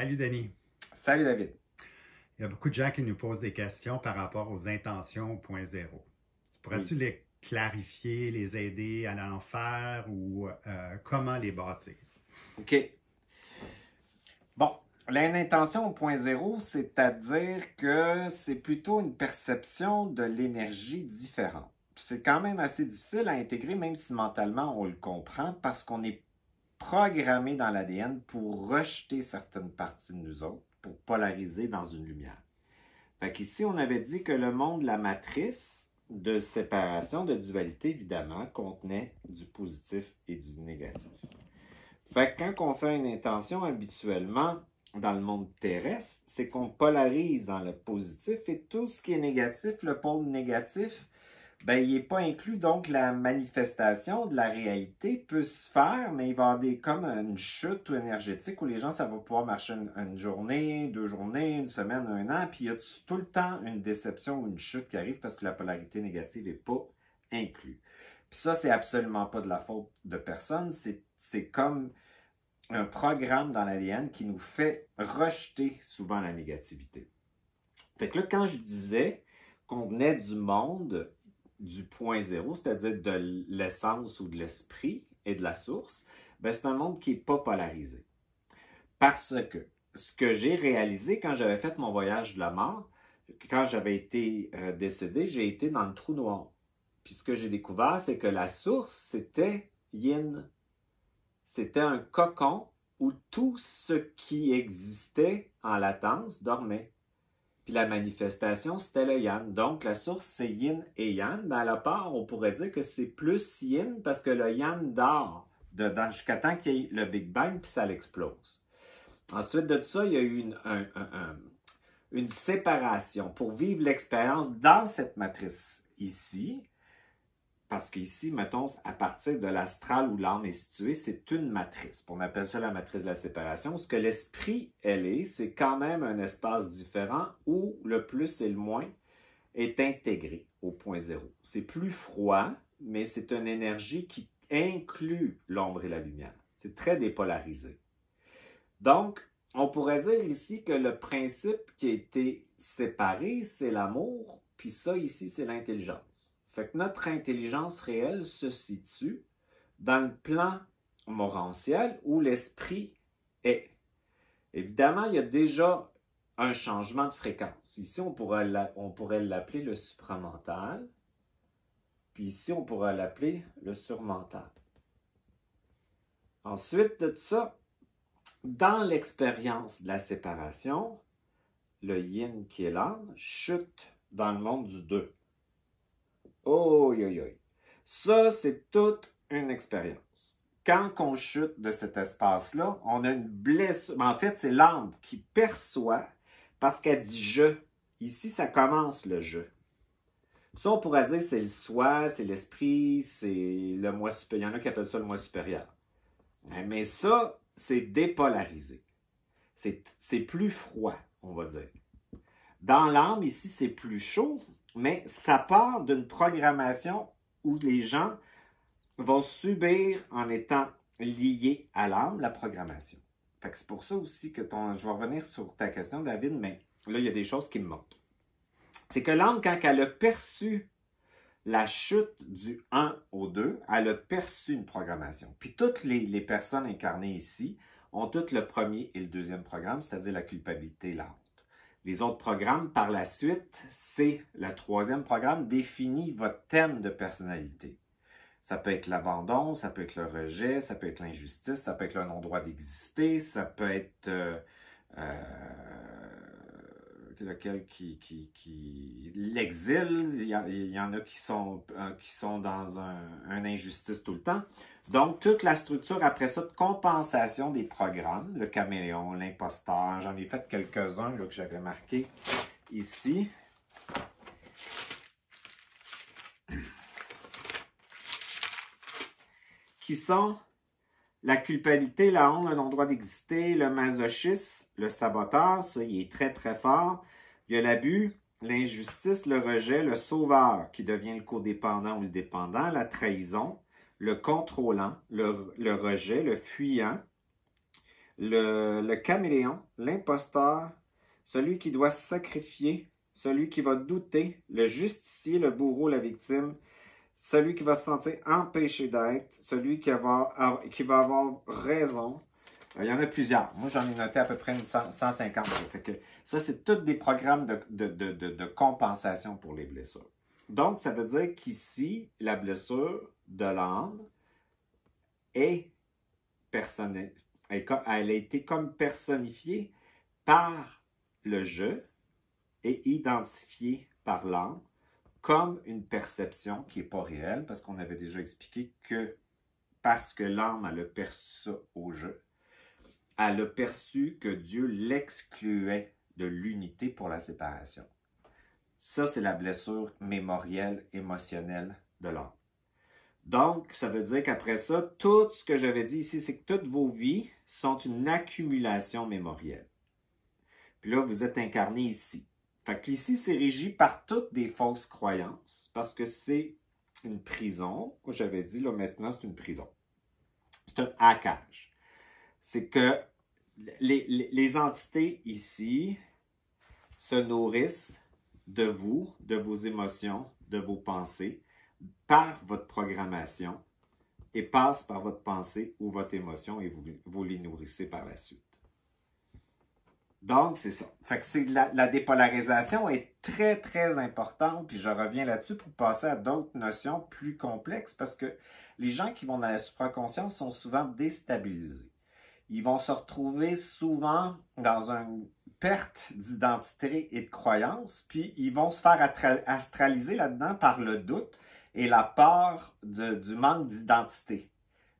Salut Denis. Salut David. Il y a beaucoup de gens qui nous posent des questions par rapport aux intentions au point zéro. Pourrais-tu les clarifier, les aider à en faire ou euh, comment les bâtir? OK. Bon, l'intention au point zéro, c'est-à-dire que c'est plutôt une perception de l'énergie différente. C'est quand même assez difficile à intégrer, même si mentalement on le comprend, parce qu'on n'est programmé dans l'ADN pour rejeter certaines parties de nous autres, pour polariser dans une lumière. Fait qu'ici, on avait dit que le monde, la matrice de séparation, de dualité, évidemment, contenait du positif et du négatif. Fait que quand on fait une intention habituellement dans le monde terrestre, c'est qu'on polarise dans le positif et tout ce qui est négatif, le pôle négatif, ben, il n'est pas inclus, donc la manifestation de la réalité peut se faire, mais il va y avoir des, comme une chute énergétique où les gens, ça va pouvoir marcher une, journée, deux journées, une semaine, un an, puis il y a tout le temps une déception ou une chute qui arrive parce que la polarité négative n'est pas inclue. Puis ça, c'est absolument pas de la faute de personne, c'est comme un programme dans l'ADN qui nous fait rejeter souvent la négativité. Fait que là, quand je disais qu'on venait du monde du point zéro, c'est-à-dire de l'essence ou de l'esprit et de la source, ben, c'est un monde qui n'est pas polarisé. Parce que ce que j'ai réalisé quand j'avais fait mon voyage de la mort, quand j'avais été euh, décédé, j'ai été dans le trou noir. Puis ce que j'ai découvert, c'est que la source, c'était yin. C'était un cocon où tout ce qui existait en latence dormait. Puis la manifestation, c'était le yan. Donc la source, c'est yin et yang. Mais à la part, on pourrait dire que c'est plus yin parce que le yan dort dedans jusqu'à temps qu'il y ait le Big Bang puis ça l'explose. Ensuite de ça, il y a eu une séparation pour vivre l'expérience dans cette matrice ici. Parce qu'ici, mettons, à partir de l'astral où l'âme est située, c'est une matrice. On appelle ça la matrice de la séparation. Ce que l'esprit, elle est, c'est quand même un espace différent où le plus et le moins est intégré au point zéro. C'est plus froid, mais c'est une énergie qui inclut l'ombre et la lumière. C'est très dépolarisé. Donc, on pourrait dire ici que le principe qui a été séparé, c'est l'amour, puis ça ici, c'est l'intelligence notre intelligence réelle se situe dans le plan moranciel où l'esprit est. Évidemment, il y a déjà un changement de fréquence. Ici, on pourrait l'appeler le supramental. Puis ici, on pourrait l'appeler le surmental. Ensuite de ça, dans l'expérience de la séparation, le yin qui est chute dans le monde du deux. Oh, Ça, c'est toute une expérience. Quand on chute de cet espace-là, on a une blessure. Ben, en fait, c'est l'âme qui perçoit parce qu'elle dit je. Ici, ça commence le je. Ça, on pourrait dire c'est le soi, c'est l'esprit, c'est le moi supérieur. Il y en a qui appellent ça le moi supérieur. Hein, mais ça, c'est dépolarisé. C'est plus froid, on va dire. Dans l'âme, ici, c'est plus chaud, mais ça part d'une programmation où les gens vont subir en étant liés à l'âme la programmation. c'est pour ça aussi que ton, je vais revenir sur ta question, David, mais là, il y a des choses qui me manquent. C'est que l'âme, quand elle a perçu la chute du 1 au 2, elle a perçu une programmation. Puis toutes les, les personnes incarnées ici ont toutes le premier et le deuxième programme, c'est-à-dire la culpabilité et l'âme. Les autres programmes par la suite, c'est le troisième programme définit votre thème de personnalité. Ça peut être l'abandon, ça peut être le rejet, ça peut être l'injustice, ça peut être le non-droit d'exister, ça peut être euh, euh, lequel qui, qui, l'exil, il, y, en a qui sont, euh, qui sont dans un, injustice tout le temps. Donc, toute la structure après ça de compensation des programmes, le caméléon, l'imposteur, j'en ai fait quelques-uns que j'avais marqués ici. qui sont la culpabilité, la honte, le non-droit d'exister, le masochisme, le saboteur, ça, il est très, très fort. Il y a l'abus, l'injustice, le rejet, le sauveur, qui devient le codépendant ou le dépendant, la trahison, le contrôlant, le, rejet, le fuyant, le, caméléon, l'imposteur, celui qui doit sacrifier, celui qui va douter, le justicier, le bourreau, la victime, celui qui va se sentir empêché d'être, celui qui qui va avoir raison, il y en a plusieurs. Moi, j'en ai noté à peu près 150. Ça fait ça, c'est tous des programmes de, compensation pour les blessures. Donc, ça veut dire qu'ici, la blessure de l'âme est personnelle. Elle, a été comme personnifiée par le jeu et identifiée par l'âme comme une perception qui n'est pas réelle, parce qu'on avait déjà expliqué que parce que l'âme a le perçu au jeu, elle a perçu que Dieu l'excluait de l'unité pour la séparation. Ça, c'est la blessure mémorielle, émotionnelle de l'homme. Donc, ça veut dire qu'après ça, tout ce que j'avais dit ici, c'est que toutes vos vies sont une accumulation mémorielle. Puis là, vous êtes incarné ici. Fait qu'ici, ici, c'est régi par toutes des fausses croyances, parce que c'est une prison. J'avais dit, là, maintenant, c'est une prison. C'est un hackage c'est que les, entités ici se nourrissent de vous, de vos émotions, de vos pensées, par votre programmation et passent par votre pensée ou votre émotion et vous, vous les nourrissez par la suite. Donc, c'est ça. la, la, dépolarisation est très, très importante. Puis je reviens là-dessus pour passer à d'autres notions plus complexes parce que les gens qui vont dans la supraconscience sont souvent déstabilisés ils vont se retrouver souvent dans une perte d'identité et de croyance, puis ils vont se faire astraliser là-dedans par le doute et la peur du manque d'identité.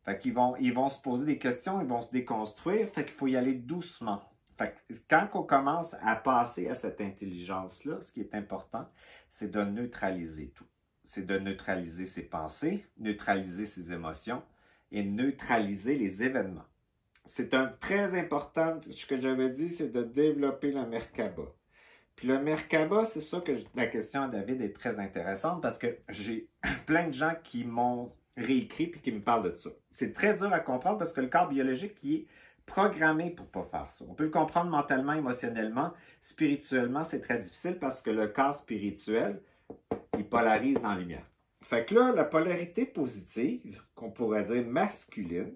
vont, ils vont se poser des questions, ils vont se déconstruire, fait qu'il faut y aller doucement. Fait quand on commence à passer à cette intelligence-là, ce qui est important, c'est de neutraliser tout. C'est de neutraliser ses pensées, neutraliser ses émotions et neutraliser les événements c'est un très important, ce que j'avais dit, c'est de développer le Merkaba. Puis le Merkaba, c'est ça que la question à David est très intéressante parce que j'ai plein de gens qui m'ont réécrit et qui me parlent de ça. C'est très dur à comprendre parce que le corps biologique, il est programmé pour pas faire ça. On peut le comprendre mentalement, émotionnellement, spirituellement, c'est très difficile parce que le corps spirituel, il polarise dans la lumière. Fait que là, la polarité positive, qu'on pourrait dire masculine,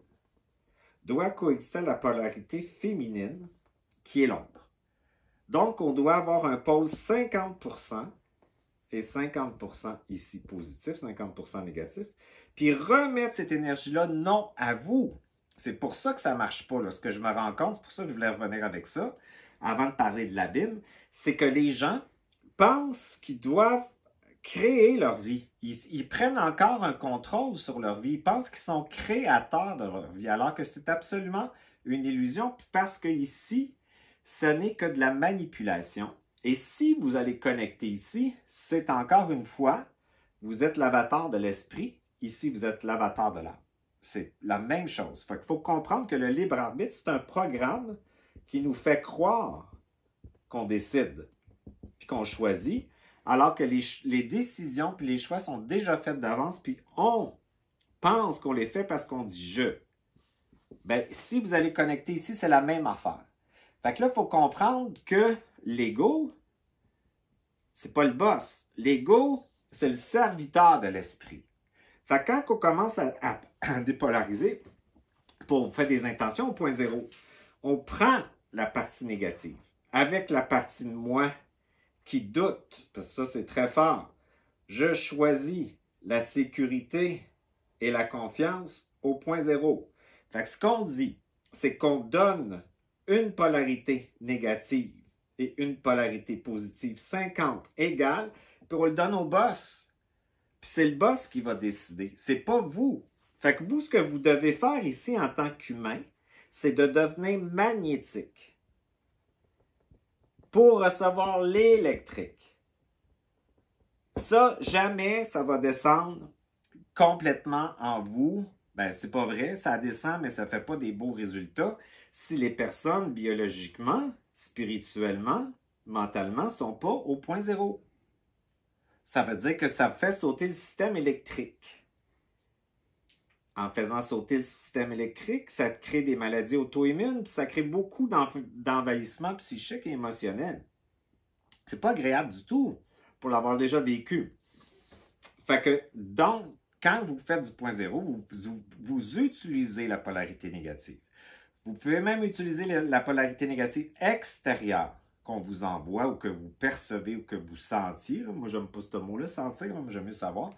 doit coexister à la polarité féminine, qui est l'ombre. Donc, on doit avoir un pôle 50% et 50% ici positif, 50% négatif, puis remettre cette énergie-là non à vous. C'est pour ça que ça ne marche pas, ce que je me rends compte, c'est pour ça que je voulais revenir avec ça, avant de parler de l'abîme, c'est que les gens pensent qu'ils doivent créer leur vie ils, prennent encore un contrôle sur leur vie. Ils pensent qu'ils sont créateurs de leur vie, alors que c'est absolument une illusion, parce que ici, ce n'est que de la manipulation. Et si vous allez connecter ici, c'est encore une fois, vous êtes l'avatar de l'esprit, ici vous êtes l'avatar de l'âme. C'est la même chose. Il faut comprendre que le libre arbitre, c'est un programme qui nous fait croire qu'on décide, puis qu'on choisit, alors que les, décisions puis les choix sont déjà faits d'avance, puis on pense qu'on les fait parce qu'on dit je. Ben, si vous allez connecter ici, c'est la même affaire. Fait que là, il faut comprendre que l'ego, c'est pas le boss. L'ego, c'est le serviteur de l'esprit. Fait que quand on commence à, dépolariser, pour faire des intentions au point zéro, on prend la partie négative avec la partie de moi qui doute, parce que ça c'est très fort, je choisis la sécurité et la confiance au point zéro. Fait ce qu'on dit, c'est qu'on donne une polarité négative et une polarité positive, 50 égale, puis on le donne au boss. Puis c'est le boss qui va décider, c'est pas vous. Fait que vous, ce que vous devez faire ici en tant qu'humain, c'est de devenir magnétique pour recevoir l'électrique. Ça, jamais ça va descendre complètement en vous. Ben, c'est pas vrai, ça descend, mais ça fait pas des beaux résultats si les personnes biologiquement, spirituellement, mentalement sont pas au point zéro. Ça veut dire que ça fait sauter le système électrique en faisant sauter le système électrique, ça crée des maladies auto-immunes, ça crée beaucoup d'envahissements, psychiques et émotionnel. C'est pas agréable du tout pour l'avoir déjà vécu. Fait que, donc, quand vous faites du point zéro, vous, utilisez la polarité négative. Vous pouvez même utiliser la, polarité négative extérieure qu'on vous envoie ou que vous percevez ou que vous sentiez. Moi, j'aime pas ce mot-là, sentir, j'aime mieux savoir.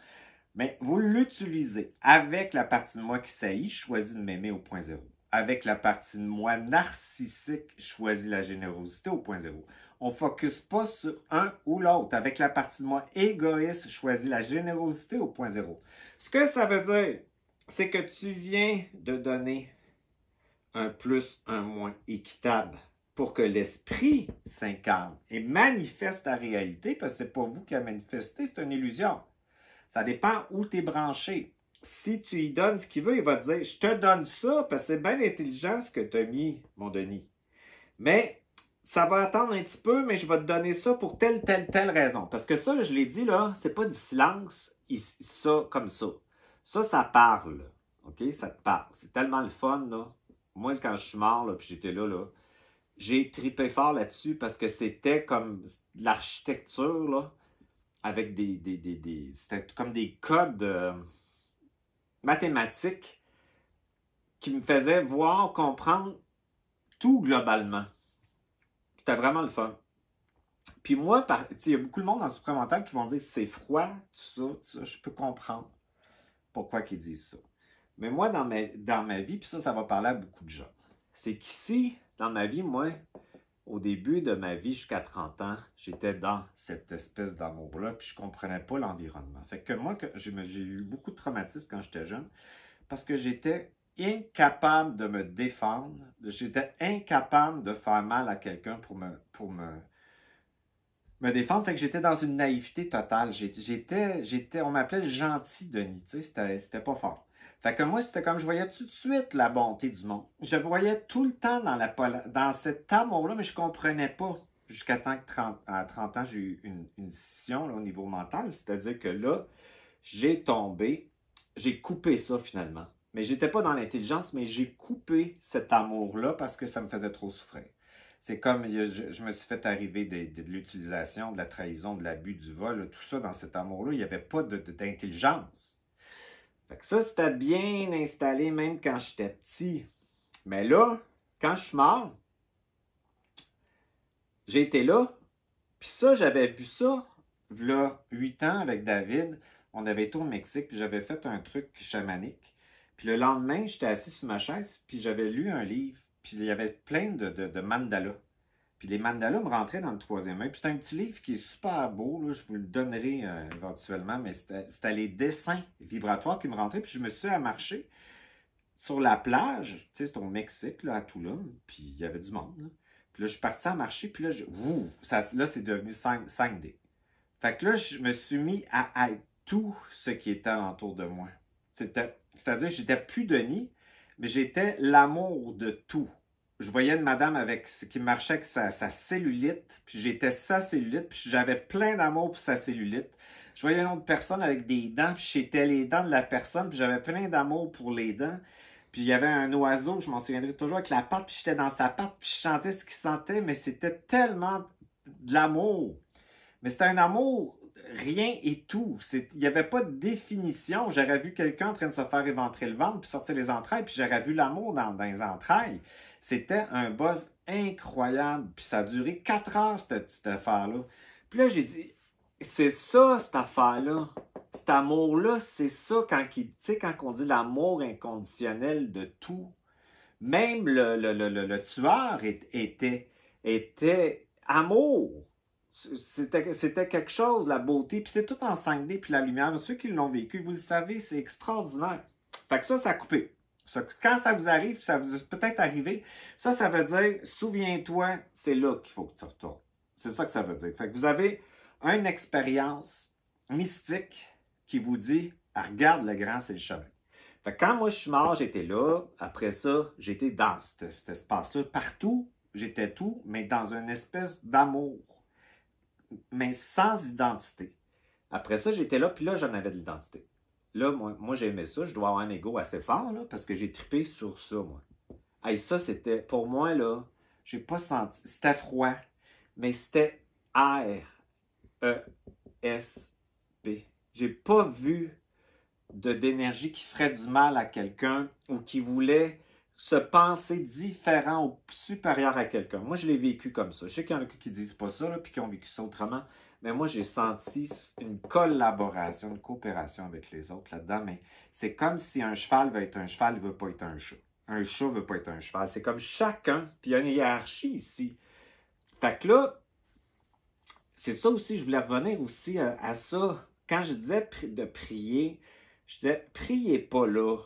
Mais vous l'utilisez avec la partie de moi qui saillit, choisis de m'aimer au point zéro. Avec la partie de moi narcissique, choisis la générosité au point zéro. On ne focus pas sur un ou l'autre. Avec la partie de moi égoïste, choisis la générosité au point zéro. Ce que ça veut dire, c'est que tu viens de donner un plus, un moins équitable pour que l'esprit s'incarne et manifeste la réalité, parce que n'est pas vous qui a manifesté, c'est une illusion. Ça dépend où tu es branché. Si tu lui donnes ce qu'il veut, il va te dire Je te donne ça parce que c'est bien intelligent ce que tu as mis, mon Denis. Mais ça va attendre un petit peu, mais je vais te donner ça pour telle, telle, telle raison. Parce que ça, je l'ai dit, là, c'est pas du silence, ça comme ça. Ça, ça parle. OK? Ça te parle. C'est tellement le fun, là. Moi, quand je suis mort, là, puis j'étais là, là, j'ai tripé fort là-dessus parce que c'était comme l'architecture, là avec des... C'était comme des codes euh, mathématiques qui me faisaient voir, comprendre tout globalement. C'était vraiment le fun. Puis moi, il y a beaucoup de monde en supplémentaire qui vont dire c'est froid, tout ça, je peux comprendre pourquoi qu'ils disent ça. Mais moi, dans ma, dans ma vie, puis ça, ça va parler à beaucoup de gens, c'est qu'ici, dans ma vie, moi, au début de ma vie jusqu'à 30 ans, j'étais dans cette espèce d'amour-là, puis je comprenais pas l'environnement. Fait que moi, j'ai eu beaucoup de traumatismes quand j'étais jeune, parce que j'étais incapable de me défendre, j'étais incapable de faire mal à quelqu'un pour me, pour me, me défendre. Fait que j'étais dans une naïveté totale. J'étais, j'étais, on m'appelait gentil Denis, tu sais, c'était pas fort. Fait que moi, c'était comme je voyais tout de suite la bonté du monde. Je voyais tout le temps dans, la, dans cet amour-là, mais je comprenais pas. Jusqu'à temps que 30, à 30 ans, j'ai eu une, une scission au niveau mental. C'est-à-dire que là, j'ai tombé, j'ai coupé ça finalement. Mais n'étais pas dans l'intelligence, mais j'ai coupé cet amour-là parce que ça me faisait trop souffrir. C'est comme je, me suis fait arriver de, de l'utilisation, de la trahison, de l'abus, du vol, tout ça dans cet amour-là. Il n'y avait pas d'intelligence ça, c'était bien installé même quand j'étais petit. Mais là, quand je suis mort, j'ai été là, puis ça, j'avais vu ça, là, huit ans avec David. On avait été au Mexique, puis j'avais fait un truc chamanique. Puis le lendemain, j'étais assis sur ma chaise, puis j'avais lu un livre, puis il y avait plein de, de mandalas. Puis les mandalas me rentraient dans le troisième œil. Puis c'est un petit livre qui est super beau, je vous le donnerai euh, éventuellement, mais c'était les dessins vibratoires qui me rentraient. Puis je me suis à marcher sur la plage, tu sais, c'est au Mexique, à Toulon. puis il y avait du monde. Puis là, je suis parti à marcher, puis là, là, c'est devenu 5, d Fait que là, je me suis mis à, être tout ce qui était autour de moi. C'est-à-dire que j'étais plus Denis, mais j'étais l'amour de tout je voyais une madame avec qui marchait avec sa, cellulite, puis j'étais sa cellulite, puis j'avais plein d'amour pour sa cellulite. Je voyais une autre personne avec des dents, puis j'étais les dents de la personne, puis j'avais plein d'amour pour les dents. Puis il y avait un oiseau, je m'en souviendrai toujours, avec la patte, puis j'étais dans sa patte, puis je chantais ce qu'il sentait, mais c'était tellement de l'amour. Mais c'était un amour rien et tout. Il n'y avait pas de définition. J'aurais vu quelqu'un en train de se faire éventrer le ventre, puis sortir les entrailles, puis j'aurais vu l'amour dans, dans les entrailles. C'était un buzz incroyable. Puis ça a duré quatre heures, cette, affaire-là. Puis là, j'ai dit, c'est ça, cette affaire-là. Cet amour-là, c'est ça quand, sais, quand on dit l'amour inconditionnel de tout. Même le, le, le, tueur était, était amour. C'était quelque chose, la beauté. Puis c'est tout en 5D, puis la lumière. Ceux qui l'ont vécu, vous le savez, c'est extraordinaire. Fait que ça, ça a coupé. Quand ça vous arrive, ça vous est peut-être arrivé, ça, ça veut dire, souviens-toi, c'est là qu'il faut que tu retournes. C'est ça que ça veut dire. Fait que vous avez une expérience mystique qui vous dit, ah, regarde le grand, c'est le chemin. Fait que quand moi je suis mort, j'étais là. Après ça, j'étais dans cet espace-là. Partout, j'étais tout, mais dans une espèce d'amour, mais sans identité. Après ça, j'étais là, puis là, j'en avais de l'identité. Là, moi, j'aimais ça. Je dois avoir un ego assez fort, là, parce que j'ai tripé sur ça, moi. Hey, ça, c'était, pour moi, là, j'ai pas senti. C'était froid, mais c'était R-E-S-P. J'ai pas vu de d'énergie qui ferait du mal à quelqu'un ou qui voulait se penser différent ou supérieur à quelqu'un. Moi, je l'ai vécu comme ça. Je sais qu'il y en a qui disent pas ça, là, puis qui ont vécu ça autrement, mais moi, j'ai senti une collaboration, une coopération avec les autres là-dedans. Mais c'est comme si un cheval veut être un cheval, il ne veut pas être un chat. Un chat ne veut pas être un cheval. C'est comme chacun, puis il y a une hiérarchie ici. Fait que là, c'est ça aussi, je voulais revenir aussi euh, à, ça. Quand je disais de prier, je disais, priez pas là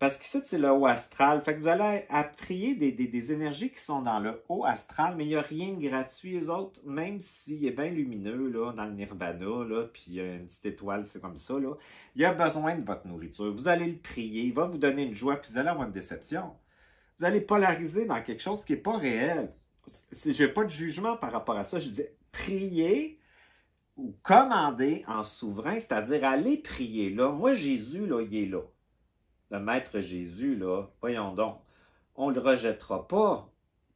parce que ça, c'est le haut astral. Fait vous allez apprier des, énergies qui sont dans le haut astral, mais il n'y a rien de gratuit. eux autres, même s'il est bien lumineux, dans le nirvana, là, puis une petite étoile, c'est comme ça, là, il a besoin de votre nourriture. Vous allez le prier, il va vous donner une joie, puis vous allez avoir une déception. Vous allez polariser dans quelque chose qui n'est pas réel. Je n'ai pas de jugement par rapport à ça. Je dis, prier, ou commander en souverain, c'est-à-dire aller prier là. Moi, Jésus, là, il est là le Maître Jésus, là, voyons donc, on ne le rejettera pas,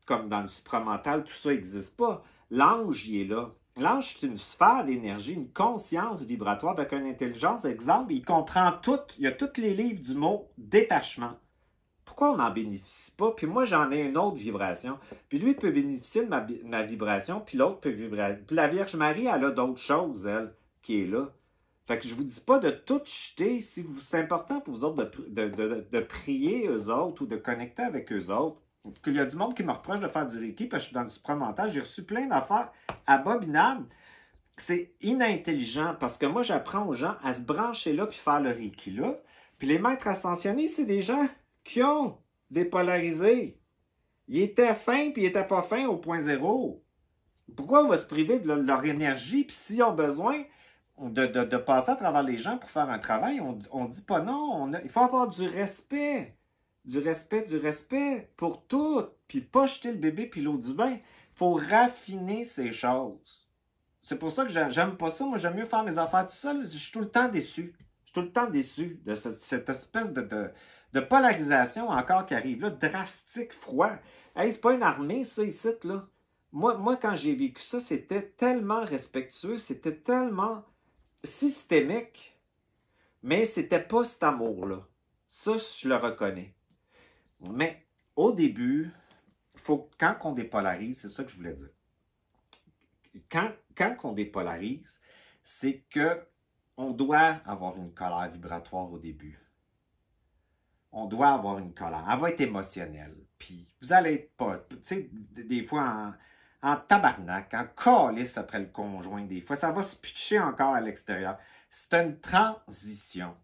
comme dans le supramental, tout ça n'existe pas. L'ange, il est là. L'ange, c'est une sphère d'énergie, une conscience vibratoire avec une intelligence. Exemple, il comprend tout, il y a tous les livres du mot détachement. Pourquoi on n'en bénéficie pas? Puis moi, j'en ai une autre vibration. Puis lui il peut bénéficier de ma, ma vibration, puis l'autre peut vibrer. Puis la Vierge Marie, elle a d'autres choses, elle, qui est là. Fait que je vous dis pas de tout jeter. Si c'est important pour vous autres de, prier eux autres ou de connecter avec eux autres, qu'il y a du monde qui me reproche de faire du Reiki parce que je suis dans du supramental. J'ai reçu plein d'affaires abominables. C'est inintelligent parce que moi, j'apprends aux gens à se brancher là puis faire le Reiki là. Puis les maîtres ascensionnés, c'est des gens qui ont dépolarisé. Ils étaient fins puis ils étaient pas fins au point zéro. Pourquoi on va se priver de leur énergie puis s'ils ont besoin de, de, passer à travers les gens pour faire un travail, on, on dit pas non. il faut avoir du respect. Du respect, du respect pour tout. Puis pas jeter le bébé puis l'eau du bain. Il faut raffiner ces choses. C'est pour ça que j'aime pas ça. Moi, j'aime mieux faire mes affaires tout seul. Je suis tout le temps déçu. Je suis tout le temps déçu de cette, espèce de, polarisation encore qui arrive là, drastique, froid. Hey, c'est pas une armée, ça, ici, là. Moi, moi quand j'ai vécu ça, c'était tellement respectueux, c'était tellement systémique, mais c'était pas cet amour-là. Ça, je le reconnais. Mais au début, faut, quand on dépolarise, c'est ça que je voulais dire. Quand, quand on dépolarise, c'est que on doit avoir une colère vibratoire au début. On doit avoir une colère. Elle va être émotionnelle. Puis vous allez être pas. Tu sais, des fois, en, en tabarnak, en calice après le conjoint des fois. Ça va se pitcher encore à l'extérieur. C'est une transition.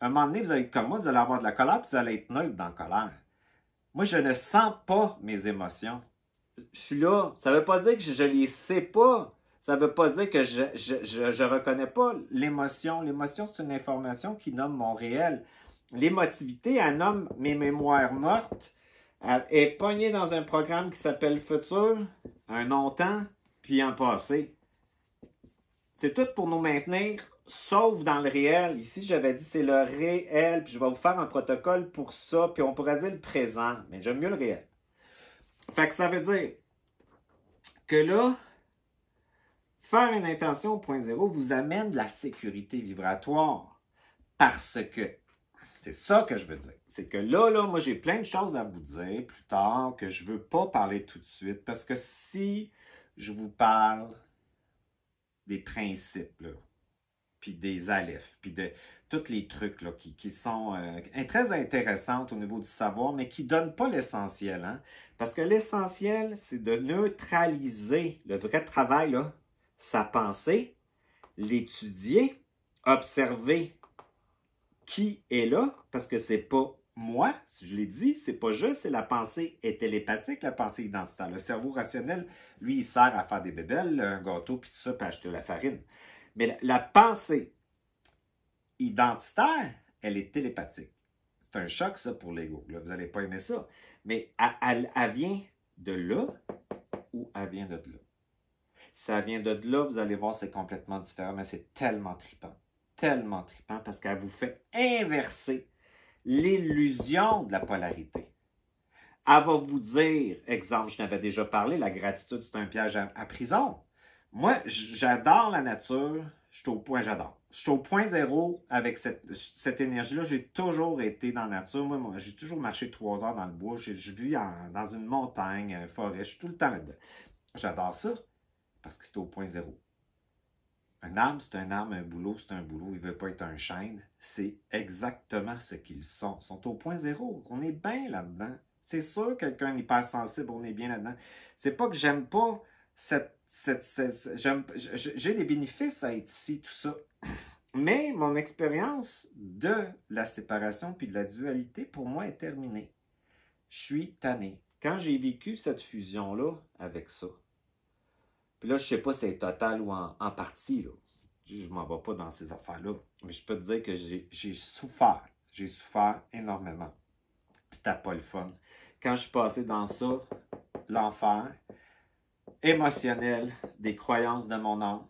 un moment donné, vous allez être comme moi, vous allez avoir de la colère, puis vous allez être neutre dans la colère. Moi, je ne sens pas mes émotions. Je suis là. Ça ne veut pas dire que je ne les sais pas. Ça ne veut pas dire que je ne reconnais pas l'émotion. L'émotion, c'est une information qui nomme mon réel. L'émotivité, elle nomme mes mémoires mortes est poignée dans un programme qui s'appelle futur, un non-temps, puis un passé. C'est tout pour nous maintenir, sauf dans le réel. Ici, j'avais dit c'est le réel, puis je vais vous faire un protocole pour ça, puis on pourrait dire le présent, mais j'aime mieux le réel. Fait que ça veut dire que là, faire une intention au point zéro vous amène de la sécurité vibratoire parce que c'est ça que je veux dire. C'est que là, là, moi, j'ai plein de choses à vous dire plus tard que je veux pas parler tout de suite parce que si je vous parle des principes, puis des alephes, puis de tous les trucs qui, sont euh, très intéressants au niveau du savoir, mais qui ne donnent pas l'essentiel. Hein, parce que l'essentiel, c'est de neutraliser le vrai travail, sa pensée, l'étudier, observer qui est là, parce que c'est pas moi, je l'ai dit, c'est pas je, c'est la pensée est télépathique, la pensée identitaire. Le cerveau rationnel, lui, il sert à faire des bébelles, un gâteau, puis tout ça, puis acheter la farine. Mais la, pensée identitaire, elle est télépathique. C'est un choc, ça, pour l'ego. vous n'allez pas aimer ça. Mais elle, vient de là ou elle vient de là. Si elle vient de là, vous allez voir, c'est complètement différent, mais c'est tellement tripant tellement trippant parce qu'elle vous fait inverser l'illusion de la polarité. Elle va vous dire, exemple, je n'avais déjà parlé, la gratitude, c'est un piège à, prison. Moi, j'adore la nature, je suis au point, j'adore. Je suis au point zéro avec cette, énergie-là. J'ai toujours été dans la nature. Moi, j'ai toujours marché trois heures dans le bois. Je, vis dans une montagne, une forêt. Je suis tout le temps là-dedans. J'adore ça parce que c'est au point zéro. Un âme, c'est un âme. un boulot, c'est un boulot, il ne veut pas être un chêne. C'est exactement ce qu'ils sont. Ils sont au point zéro. On est bien là-dedans. C'est sûr, quelqu'un pas sensible, on est bien là-dedans. C'est pas que j'aime pas cette. cette, cette J'ai des bénéfices à être ici, tout ça. Mais mon expérience de la séparation puis de la dualité, pour moi, est terminée. Je suis tanné. Quand j'ai vécu cette fusion-là avec ça, puis là, je sais pas si c'est total ou en, partie. Là. Je m'en vais pas dans ces affaires-là. Mais je peux te dire que j'ai souffert. J'ai souffert énormément. C'était pas le fun. Quand je suis passé dans ça, l'enfer émotionnel des croyances de mon âme,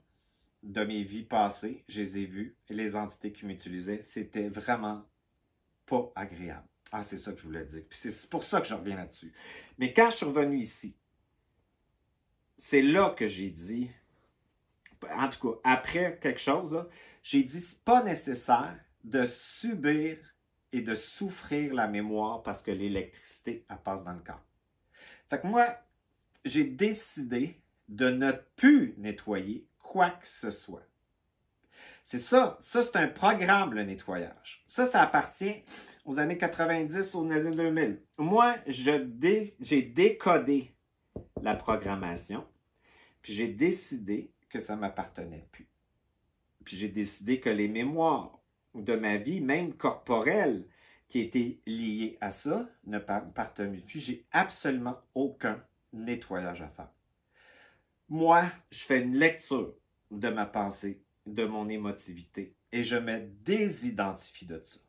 de mes vies passées, je les ai vues, les entités qui m'utilisaient, c'était vraiment pas agréable. Ah, c'est ça que je voulais dire. Puis c'est pour ça que je reviens là-dessus. Mais quand je suis revenu ici, c'est là que j'ai dit, en tout cas, après quelque chose, j'ai dit, c'est pas nécessaire de subir et de souffrir la mémoire parce que l'électricité, passe dans le corps. Fait que moi, j'ai décidé de ne plus nettoyer quoi que ce soit. C'est ça, ça c'est un programme le nettoyage. Ça, ça appartient aux années 90, aux années 2000. Moi, j'ai décodé la programmation puis j'ai décidé que ça m'appartenait plus. Puis j'ai décidé que les mémoires de ma vie, même corporelle, qui étaient liées à ça, ne m'appartenaient plus. J'ai absolument aucun nettoyage à faire. Moi, je fais une lecture de ma pensée, de mon émotivité, et je me désidentifie de ça.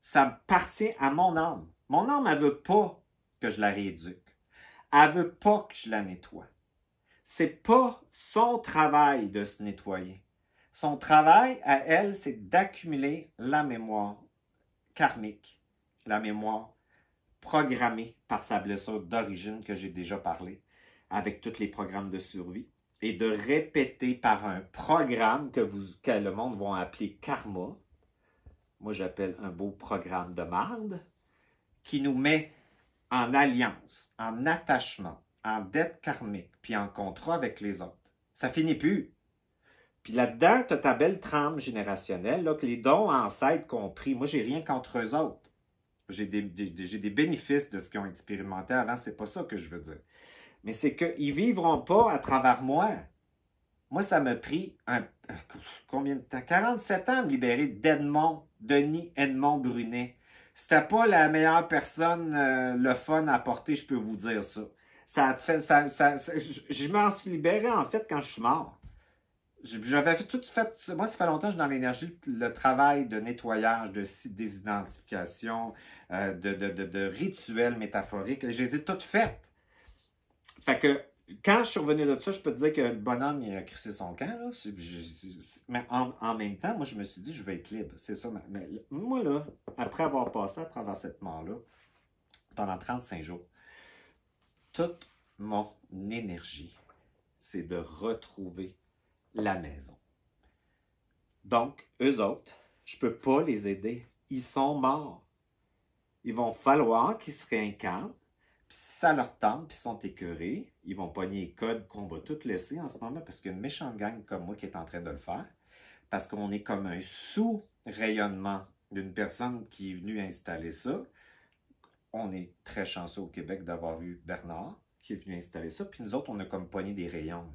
Ça me à mon âme. Mon âme, elle veut pas que je la rééduque. Elle veut pas que je la nettoie c'est pas son travail de se nettoyer. Son travail à elle, c'est d'accumuler la mémoire karmique, la mémoire programmée par sa blessure d'origine que j'ai déjà parlé, avec tous les programmes de survie, et de répéter par un programme que, vous, que le monde va appeler karma. Moi, j'appelle un beau programme de marde qui nous met en alliance, en attachement en dette karmique, puis en contrat avec les autres. Ça finit plus. Puis là-dedans, tu as ta belle trame générationnelle, là, que les dons ancêtres compris. Moi, j'ai rien contre eux autres. J'ai des, bénéfices de ce qu'ils ont expérimenté avant, c'est pas ça que je veux dire. Mais c'est qu'ils vivront pas à travers moi. Moi, ça m'a pris un, combien de temps? 47 ans à me libérer d'Edmond, Denis Edmond Brunet. C'était pas la meilleure personne, euh, le fun à porter, je peux vous dire ça ça fait. je, m'en suis libéré en fait quand je suis mort. J'avais fait tout fait. Moi, ça fait longtemps que je suis dans l'énergie, le travail de nettoyage, de désidentification, euh, de, de, de, rituels métaphoriques. Je les ai toutes faites. Fait que quand je suis revenu de ça, je peux te dire que le bonhomme, il a crissé son camp. mais en, même temps, moi, je me suis dit, je vais être libre. C'est ça. Mais, moi, là, après avoir passé à travers cette mort-là, pendant 35 jours, toute mon énergie, c'est de retrouver la maison. Donc, eux autres, je ne peux pas les aider. Ils sont morts. Ils vont falloir qu'ils se réincarnent. Puis ça leur tente, puis sont écœurés, ils vont pogner les codes qu'on va tout laisser en ce moment parce qu'il y a une méchante gang comme moi qui est en train de le faire. Parce qu'on est comme un sous-rayonnement d'une personne qui est venue installer ça on est très chanceux au Québec d'avoir eu Bernard qui est venu installer ça. Puis nous autres, on a comme pogné des rayons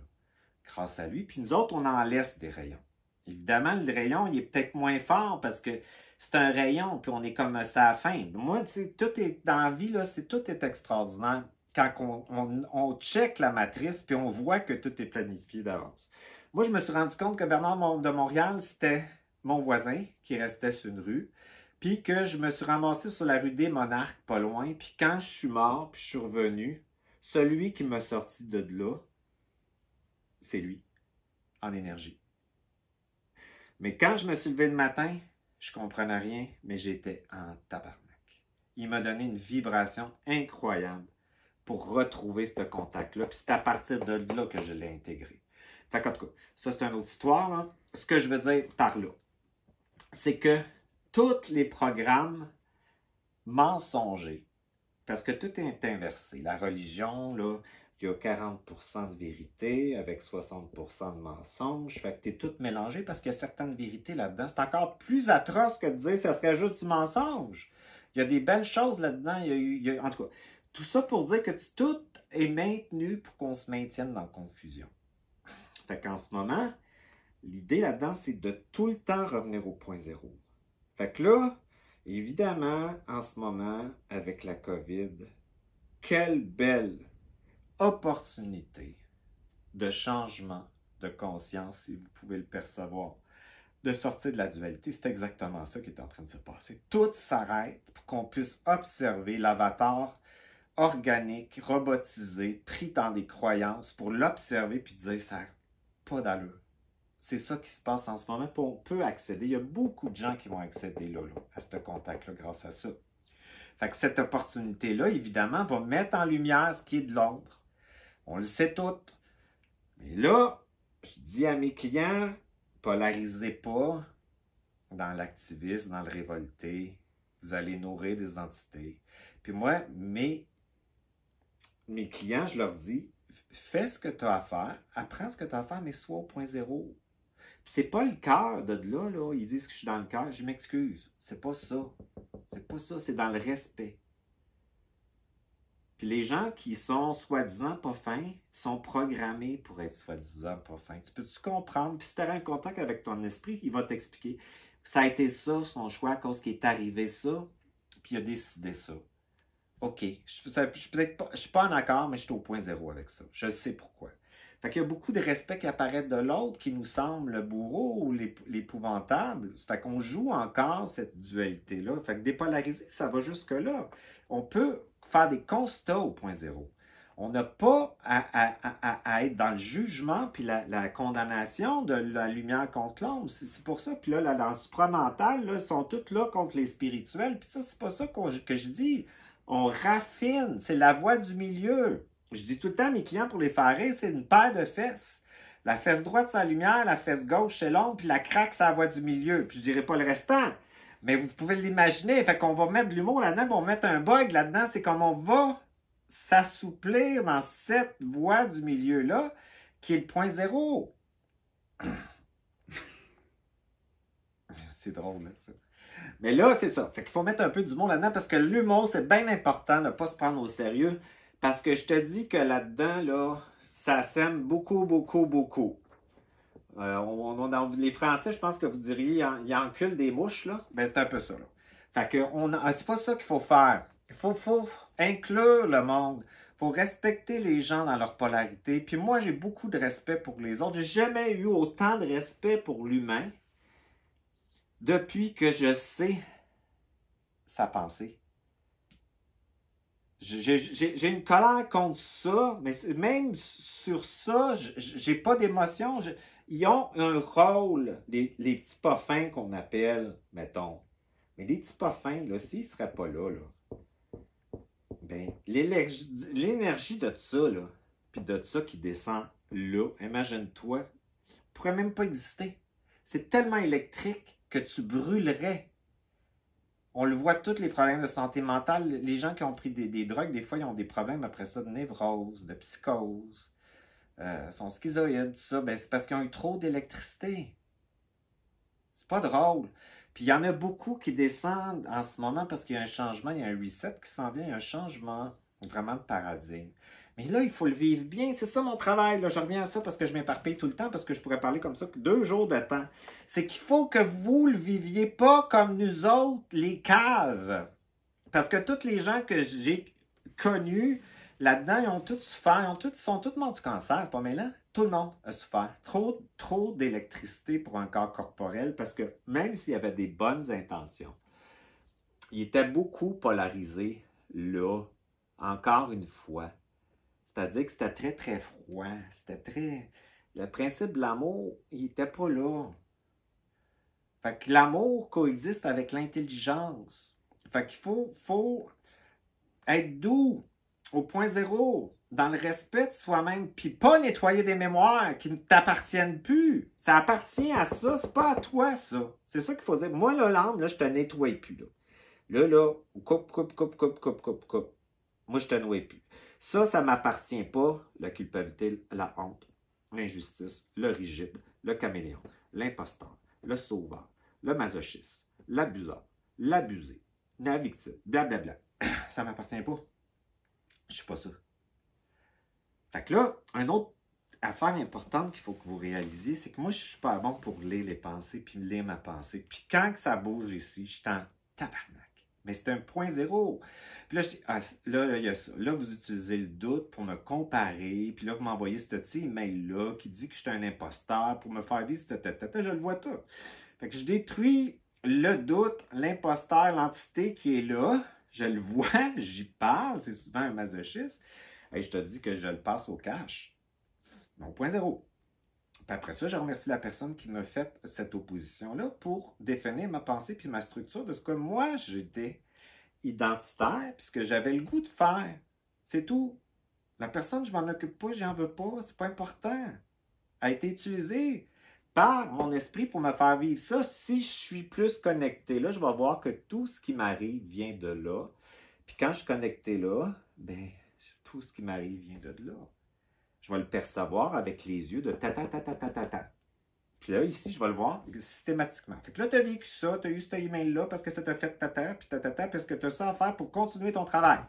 grâce à lui. Puis nous autres, on en laisse des rayons. Évidemment, le rayon, il est peut-être moins fort parce que c'est un rayon, puis on est comme ça à fin. Moi, tu sais, tout est dans la vie, là, tout est extraordinaire. Quand on, on, on, check la matrice, puis on voit que tout est planifié d'avance. Moi, je me suis rendu compte que Bernard de Montréal, c'était mon voisin qui restait sur une rue. Puis que je me suis ramassé sur la rue des Monarques, pas loin. Puis quand je suis mort, puis je suis revenu, celui qui m'a sorti de là, c'est lui, en énergie. Mais quand je me suis levé le matin, je comprenais rien, mais j'étais en tabarnak. Il m'a donné une vibration incroyable pour retrouver ce contact-là. Puis c'est à partir de là que je l'ai intégré. Fait en tout ça c'est une autre histoire. Ce que je veux dire par là, c'est que tous les programmes mensongers. Parce que tout est inversé. La religion, là, il y a 40 de vérité avec 60 de mensonges. Fait que tu es tout mélangé parce qu'il y a certaines vérités là-dedans. C'est encore plus atroce que de dire que ce serait juste du mensonge. Il y a des belles choses là-dedans. en tout cas, tout ça pour dire que tout est maintenu pour qu'on se maintienne dans la confusion. Fait qu'en ce moment, l'idée là-dedans, c'est de tout le temps revenir au point zéro. Fait que là, évidemment, en ce moment, avec la COVID, quelle belle opportunité de changement de conscience, si vous pouvez le percevoir, de sortir de la dualité. C'est exactement ça qui est en train de se passer. Tout s'arrête pour qu'on puisse observer l'avatar organique, robotisé, pris dans des croyances, pour l'observer puis dire ça n'a pas d'allure. C'est ça qui se passe en ce moment. pour on peut accéder. Il y a beaucoup de gens qui vont accéder là, à ce contact-là grâce à ça. Fait que cette opportunité-là, évidemment, va mettre en lumière ce qui est de l'ombre. On le sait tout. Mais là, je dis à mes clients, polarisez pas dans l'activisme, dans le révolté. Vous allez nourrir des entités. Puis moi, mes, mes clients, je leur dis, fais ce que tu as à faire, apprends ce que tu as à faire, mais sois au point zéro. C'est pas le cœur de là, là. Ils disent que je suis dans le cœur. Je m'excuse. C'est pas ça. C'est pas ça. C'est dans le respect. Puis les gens qui sont soi-disant pas fins sont programmés pour être soi-disant pas fins. Tu peux-tu comprendre? Puis si tu en contact avec ton esprit, il va t'expliquer. Ça a été ça, son choix, à cause qui est arrivé ça, puis il a décidé ça. OK. Je ne pas, je suis pas en accord, mais je suis au point zéro avec ça. Je sais pourquoi. Il y a beaucoup de respect qui apparaît de l'autre qui nous semble le bourreau ou l'épouvantable. Fait qu'on joue encore cette dualité-là. Fait que dépolariser, ça va jusque-là. On peut faire des constats au point zéro. On n'a pas à, être dans le jugement puis la, condamnation de la lumière contre l'ombre. C'est pour ça. que là, la sont toutes là contre les spirituels. Puis ça, c'est pas ça que je dis. On raffine. C'est la voie du milieu. Je dis tout le temps à mes clients pour les faire c'est une paire de fesses. La fesse droite, c'est la lumière, la fesse gauche, c'est l'ombre, puis la craque, c'est la voix du milieu. Puis je dirais pas le restant. Mais vous pouvez l'imaginer. Fait qu'on va mettre de l'humour là-dedans, on va mettre un bug là-dedans. C'est comme on va s'assouplir dans cette voie du milieu-là, qui est le point zéro. c'est drôle, hein, Mais là, c'est ça. Fait qu'il faut mettre un peu d'humour là-dedans parce que l'humour, c'est bien important de ne pas se prendre au sérieux. Parce que je te dis que là-dedans, là, ça sème beaucoup, beaucoup, beaucoup. Euh, les Français, je pense que vous diriez, ils en, enculent des mouches, là. Ben, c'est un peu ça, là. Fait que ah, c'est pas ça qu'il faut faire. Il faut, inclure le monde. Il faut respecter les gens dans leur polarité. Puis moi, j'ai beaucoup de respect pour les autres. J'ai jamais eu autant de respect pour l'humain depuis que je sais sa pensée. J'ai une colère contre ça, mais même sur ça, j'ai pas d'émotion. Ils ont un rôle, les, petits pas qu'on appelle, mettons. Mais les petits pas là, s'ils ne seraient pas là, là ben, l'énergie de ça, là, puis de ça qui descend là, imagine-toi, pourrait même pas exister. C'est tellement électrique que tu brûlerais on le voit, tous les problèmes de santé mentale, les gens qui ont pris des, drogues, des fois, ils ont des problèmes après ça de névrose, de psychose, euh, sont schizoïdes, tout ça. Ben, c'est parce qu'ils ont eu trop d'électricité. C'est pas drôle. Puis il y en a beaucoup qui descendent en ce moment parce qu'il y a un changement, il y a un reset qui s'en vient, un changement vraiment de paradigme. Mais là, il faut le vivre bien. C'est ça mon travail. Je reviens à ça parce que je m'éparpille tout le temps, parce que je pourrais parler comme ça deux jours de temps. C'est qu'il faut que vous le viviez pas comme nous autres, les caves. Parce que toutes les gens que j'ai connus là-dedans, ils ont tous souffert. Ils ont tous, sont tous morts du cancer. C'est pas là, Tout le monde a souffert. Trop, trop d'électricité pour un corps corporel parce que même s'il y avait des bonnes intentions, il était beaucoup polarisé là, encore une fois, c'est-à-dire que c'était très, très froid. C'était très. Le principe de l'amour, il n'était pas là. Fait que l'amour coexiste avec l'intelligence. Fait qu'il faut, faut être doux au point zéro, dans le respect de soi-même, puis pas nettoyer des mémoires qui ne t'appartiennent plus. Ça appartient à ça, c'est pas à toi, ça. C'est ça qu'il faut dire. Moi, là, l'âme, là, je te nettoie plus, là. Là, coupe, coupe, coupe, coupe, coupe, coupe, coupe. Moi, je te noie plus. Ça, ça m'appartient pas, la culpabilité, la honte, l'injustice, le rigide, le caméléon, l'imposteur, le sauveur, le masochiste, l'abuseur, l'abusé, la victime, blablabla. Ça m'appartient pas. Je ne suis pas ça. Fait que là, une autre affaire importante qu'il faut que vous réalisiez, c'est que moi, je suis pas bon pour lire les pensées, puis lire ma pensée. Puis quand que ça bouge ici, je suis en mais c'est un point zéro. Puis ah, là, là, il y a ça. là, vous utilisez le doute pour me comparer. Puis là, vous m'envoyez ce petit email-là qui dit que je suis un imposteur pour me faire vivre Je le vois tout. Fait que je détruis le doute, l'imposteur, l'entité qui est là. Je le vois, j'y parle. C'est souvent un masochiste. Et je te dis que je le passe au cash. mon point zéro. Puis après ça, je remercie la personne qui m'a fait cette opposition-là pour définir ma pensée puis ma structure de ce que moi j'étais identitaire puis ce que j'avais le goût de faire. C'est tout. La personne, je m'en occupe pas, j'en veux pas, c'est pas important. A été utilisée par mon esprit pour me faire vivre ça. Si je suis plus connecté là, je vais voir que tout ce qui m'arrive vient de là. Puis quand je suis connecté là, ben tout ce qui m'arrive vient de là je vais le percevoir avec les yeux de ta ta ta ta ta ta Puis là, ici, je vais le voir systématiquement. Fait que là, tu as vécu ça, tu as eu cet email-là parce que ça t'a fait ta ta, puis ta ta parce que tu as ça à faire pour continuer ton travail.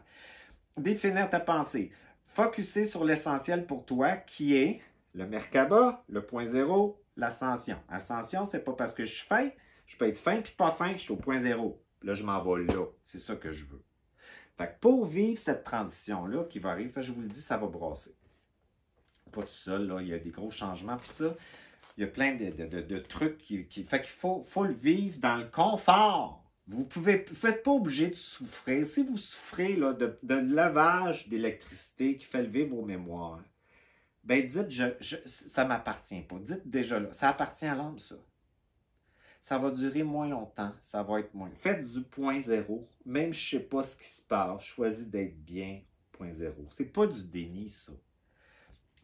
Définir ta pensée. Focuser sur l'essentiel pour toi qui est le Merkaba, le point zéro, l'ascension. Ascension, c'est pas parce que je suis fin, je peux être fin puis pas fin, je suis au point zéro. Là, je m'en là. C'est ça que je veux. Fait que pour vivre cette transition-là qui va arriver, je vous le dis, ça va brasser pas tout seul. Là. Il y a des gros changements, puis ça. Il y a plein de, trucs qui, Fait qu'il faut, faut le vivre dans le confort. Vous pouvez, faites pas obligé de souffrir. Si vous souffrez là, de, lavage d'électricité qui fait lever vos mémoires, ben dites, je, ça m'appartient pas. Dites déjà là, ça appartient à l'homme, ça. Ça va durer moins longtemps, ça va être moins. Faites du point zéro, même je ne sais pas ce qui se passe, choisis d'être bien, point zéro. C'est pas du déni, ça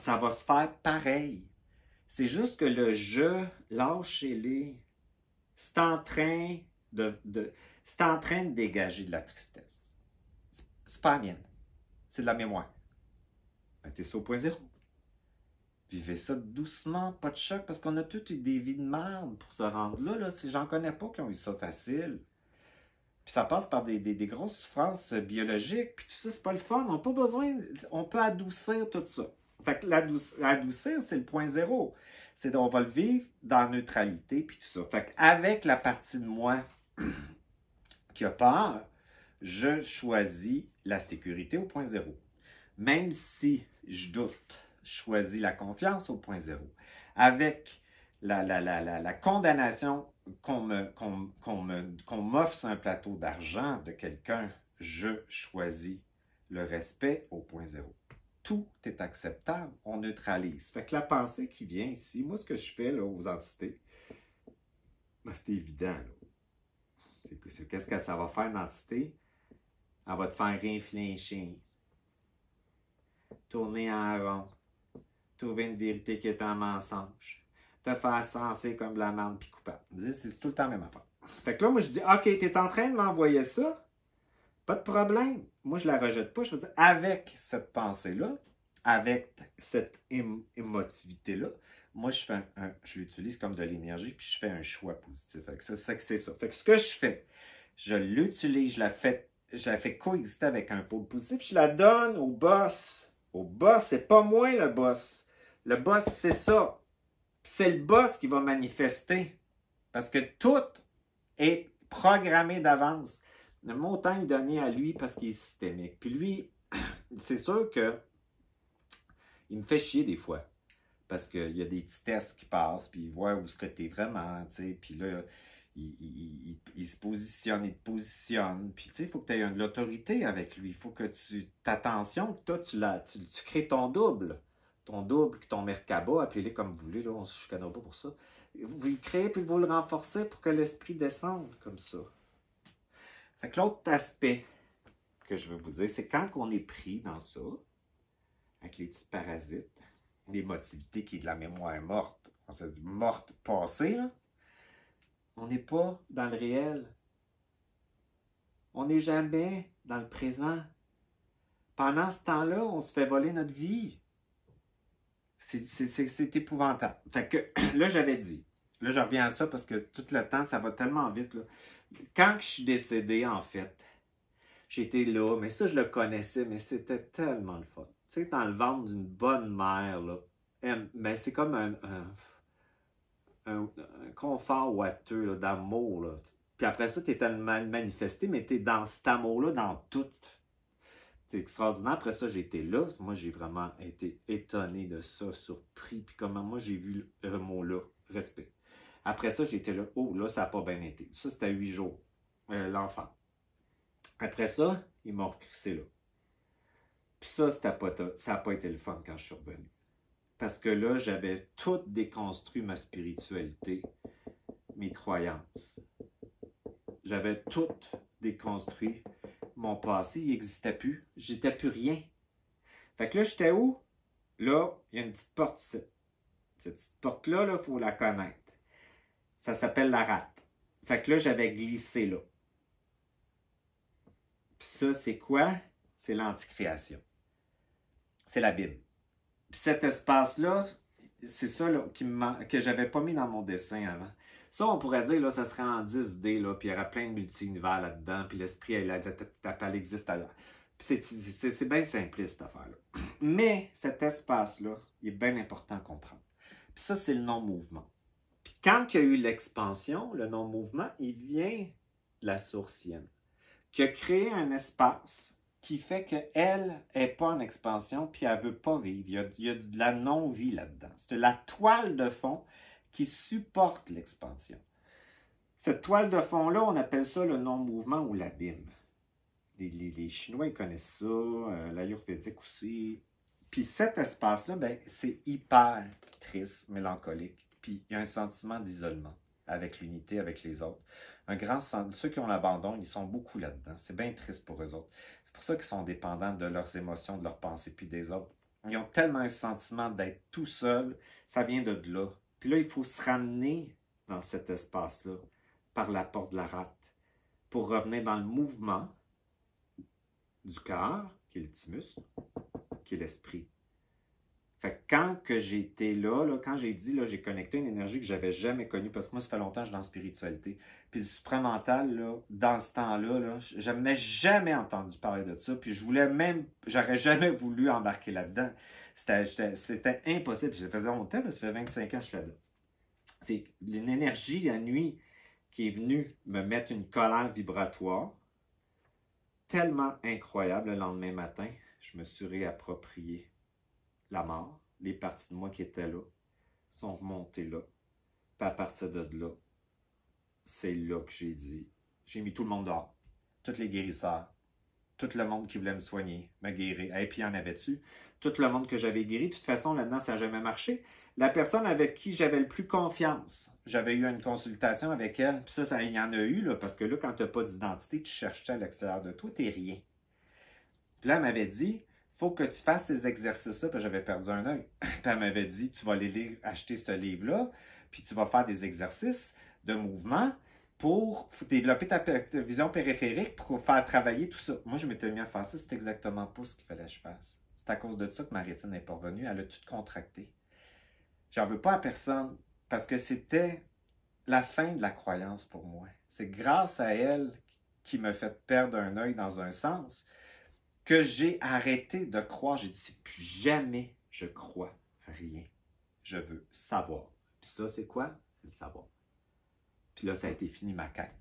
ça va se faire pareil. C'est juste que le je, lâchez-les. C'est en train de, c'est en train de dégager de la tristesse. C'est pas la mienne. C'est de la mémoire. Ben, t'es au point zéro. Vivez ça doucement, pas de choc, parce qu'on a toutes des vies de merde pour se rendre là. là. J'en connais pas qui ont eu ça facile. Puis ça passe par des, grosses souffrances biologiques. Puis tout ça, c'est pas le fun. On pas besoin. On peut adoucir tout ça. Fait que la, c'est le point zéro. C'est on va le vivre dans neutralité, puis tout ça. Fait avec la partie de moi qui a peur, je choisis la sécurité au point zéro. Même si je doute, je choisis la confiance au point zéro. Avec la, la, la, la condamnation qu'on m'offre sur un plateau d'argent de quelqu'un, je choisis le respect au point zéro tout est acceptable, on neutralise. Fait que la pensée qui vient ici, moi, ce que je fais là, aux entités, ben, c'est évident. C'est qu'est-ce que ça va faire, entité? Elle va te faire réfléchir, tourner en rond, trouver une vérité qui est un mensonge, te faire sentir comme de la merde puis coupable. C'est tout le temps la même affaire. Fait que là, moi, je dis, OK, t'es en train de m'envoyer ça? Pas de problème moi, je la rejette pas. Je veux dire, avec cette pensée-là, avec cette émotivité-là, moi, je, fais je l'utilise comme de l'énergie, puis je fais un choix positif C'est ça. C'est ça. ce que je fais, je l'utilise, je la fais je la coexister avec un pôle positif, je la donne au boss. Au boss, c'est pas moi le boss. Le boss, c'est ça. C'est le boss qui va manifester. Parce que tout est programmé d'avance. Le montant montagne donné à lui parce qu'il est systémique. Puis lui, c'est sûr que il me fait chier des fois. Parce qu'il y a des petits tests qui passent, puis il voit où ce que t'es vraiment, tu sais. Puis là, il, se positionne, il te positionne. Puis, tu sais, il faut que tu aies de l'autorité avec lui. Il faut que tu, t'attentions. que toi, tu, crées ton double. Ton double, ton merkaba, appelez-le comme vous voulez, là, on se chicanera pas pour ça. Vous le créez, puis vous le renforcez pour que l'esprit descende comme ça l'autre aspect que je veux vous dire, c'est quand on est pris dans ça, avec les petits parasites, l'émotivité qui est de la mémoire morte, on se dit morte passée, on n'est pas dans le réel. On n'est jamais dans le présent. Pendant ce temps-là, on se fait voler notre vie. C'est épouvantable. Fait que là, j'avais dit, là, je reviens à ça parce que tout le temps, ça va tellement vite. Là quand je suis décédé, en fait, j'étais là, mais ça, je le connaissais, mais c'était tellement le fun. Tu sais, dans le ventre d'une bonne mère, là, mais c'est comme un, confort ouateux d'amour, là. Puis après ça, tu es tellement manifesté, mais tu dans cet amour-là, dans tout. C'est extraordinaire. Après ça, j'étais là. Moi, j'ai vraiment été étonné de ça, surpris. Puis comment moi, j'ai vu le mot-là, respect. Après ça, j'étais là, oh là, ça n'a pas bien été. Ça, c'était à huit jours, euh, l'enfant. Après ça, il m'a recrissé là. Puis ça, pas, ça n'a pas été le fun quand je suis revenu. Parce que là, j'avais tout déconstruit ma spiritualité, mes croyances. J'avais tout déconstruit. Mon passé, il n'existait plus. J'étais plus rien. Fait que là, j'étais où? Là, il y a une petite porte ici. Cette petite porte-là, il faut la connaître. Ça s'appelle la rate. Fait que là, j'avais glissé là. Puis ça, c'est quoi? C'est l'anticréation. C'est l'abîme. Puis cet espace-là, c'est ça là, qui que j'avais pas mis dans mon dessin avant. Ça, on pourrait dire, là, ça serait en 10D, là, puis il y aurait plein de multivers là-dedans, puis l'esprit, elle, elle, existe à Puis c'est bien simpliste, cette affaire-là. Mais cet espace-là, il est bien important à comprendre. Puis ça, c'est le non-mouvement. Puis quand il y a eu l'expansion, le non-mouvement, il vient de la sourcienne. qui a créé un espace qui fait qu'elle n'est pas en expansion, puis elle ne veut pas vivre. Il y a, de la non-vie là-dedans. C'est la toile de fond qui supporte l'expansion. Cette toile de fond-là, on appelle ça le non-mouvement ou l'abîme. Les, Chinois, ils connaissent ça, euh, l'ayurvédique aussi. Puis cet espace-là, ben, c'est hyper triste, mélancolique puis il y a un sentiment d'isolement avec l'unité, avec les autres. Un grand Ceux qui ont l'abandon, ils sont beaucoup là-dedans. C'est bien triste pour eux autres. C'est pour ça qu'ils sont dépendants de leurs émotions, de leurs pensées, puis des autres. Ils ont tellement un sentiment d'être tout seuls, ça vient de là. Puis là, il faut se ramener dans cet espace-là par la porte de la rate pour revenir dans le mouvement du cœur, qui est le thymus, qui est l'esprit, quand que j'étais là, quand j'ai dit, là, j'ai connecté une énergie que j'avais jamais connue, parce que moi, ça fait longtemps que je suis dans la spiritualité. Puis le supramental, là, dans ce temps-là, je j'avais jamais entendu parler de ça. Puis je voulais même, j'aurais jamais voulu embarquer là-dedans. C'était, impossible. ça faisait longtemps, ça fait 25 ans que je suis là C'est une énergie la nuit qui est venue me mettre une colère vibratoire tellement incroyable le lendemain matin. Je me suis réapproprié la mort, les parties de moi qui étaient là, sont remontées là. Puis à partir de là, c'est là que j'ai dit, j'ai mis tout le monde dehors, Toutes les guérisseurs, tout le monde qui voulait me soigner, me guérir. Et puis, en avait tu Tout le monde que j'avais guéri. De toute façon, là-dedans, ça n'a jamais marché. La personne avec qui j'avais le plus confiance, j'avais eu une consultation avec elle. Puis ça, ça, il y en a eu, là, parce que là, quand tu n'as pas d'identité, tu cherches à l'extérieur de toi, tu rien. Puis là, elle m'avait dit, faut que tu fasses ces exercices-là. Puis j'avais perdu un œil. puis elle m'avait dit, tu vas aller lire, acheter ce livre-là, puis tu vas faire des exercices de mouvement pour développer ta, vision périphérique, pour faire travailler tout ça. Moi, je m'étais mis à faire ça, c'est exactement pour ce qu'il fallait que je fasse. C'est à cause de ça que ma rétine n'est pas venue, elle a tout contracté. J'en veux pas à personne, parce que c'était la fin de la croyance pour moi. C'est grâce à elle qui me fait perdre un œil dans un sens que j'ai arrêté de croire. J'ai dit, plus jamais je crois rien. Je veux savoir. Puis ça, c'est quoi? C'est le savoir. Puis là, ça a été fini ma carte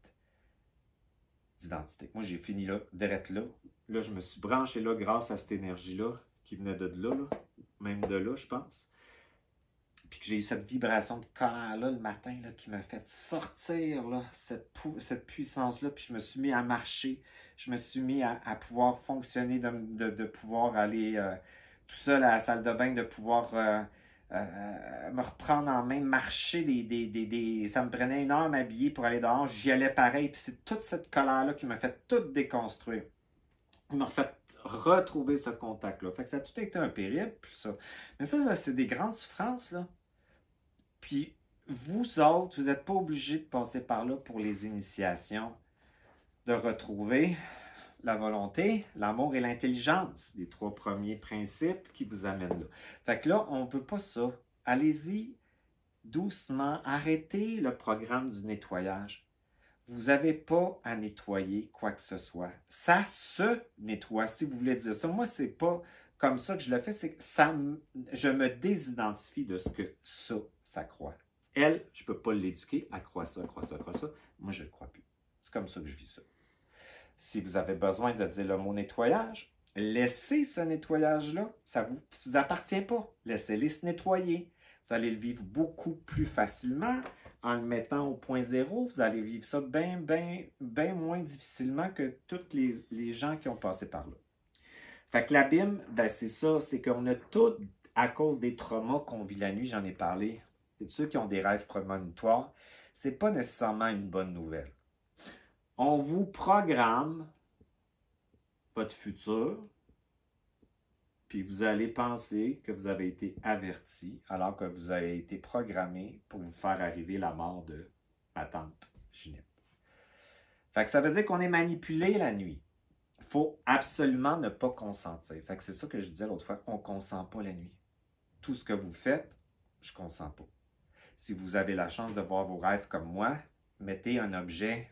d'identité. Moi, j'ai fini là, d'être là. Là, je me suis branché là grâce à cette énergie-là qui venait de là, là, même de là, je pense puis que j'ai eu cette vibration de colère-là le matin qui m'a fait sortir cette, puissance-là, puis je me suis mis à marcher, je me suis mis à, pouvoir fonctionner, de, pouvoir aller euh, tout seul à la salle de bain, de pouvoir euh, euh, me reprendre en main, marcher des, Ça me prenait une heure m'habiller pour aller dehors, j'y allais pareil, puis c'est toute cette colère-là qui m'a fait tout déconstruire Qui m'a fait retrouver ce contact-là. Fait ça a tout été un périple, ça. Mais ça c'est des grandes souffrances, là. Puis vous autres, vous n'êtes pas obligés de passer par là pour les initiations, de retrouver la volonté, l'amour et l'intelligence, les trois premiers principes qui vous amènent là. Fait que là, on ne veut pas ça. Allez-y doucement, arrêtez le programme du nettoyage. Vous n'avez pas à nettoyer quoi que ce soit. Ça se nettoie, si vous voulez dire ça. Moi, n'est pas comme ça que je le fais, c'est que ça je me désidentifie de ce que ça, ça croit. Elle, je ne peux pas l'éduquer, à croire ça, croire ça, croire ça. Moi, je ne crois plus. C'est comme ça que je vis ça. Si vous avez besoin de dire le mot nettoyage, laissez ce nettoyage-là. Ça ne vous, appartient pas. Laissez-les se nettoyer. Vous allez le vivre beaucoup plus facilement en le mettant au point zéro. Vous allez vivre ça bien, bien, bien moins difficilement que toutes les, les gens qui ont passé par là. Fait que l'abîme, ben, c'est ça, c'est qu'on a tout, à cause des traumas qu'on vit la nuit, j'en ai parlé, et ceux qui ont des rêves prémonitoires, c'est pas nécessairement une bonne nouvelle. On vous programme votre futur, puis vous allez penser que vous avez été averti alors que vous avez été programmé pour vous faire arriver la mort de ma tante Ginette. Fait que ça veut dire qu'on est manipulé la nuit faut absolument ne pas consentir. Fait que c'est ça que je disais l'autre fois, on ne consent pas la nuit. Tout ce que vous faites, je ne consens pas. Si vous avez la chance de voir vos rêves comme moi, mettez un objet.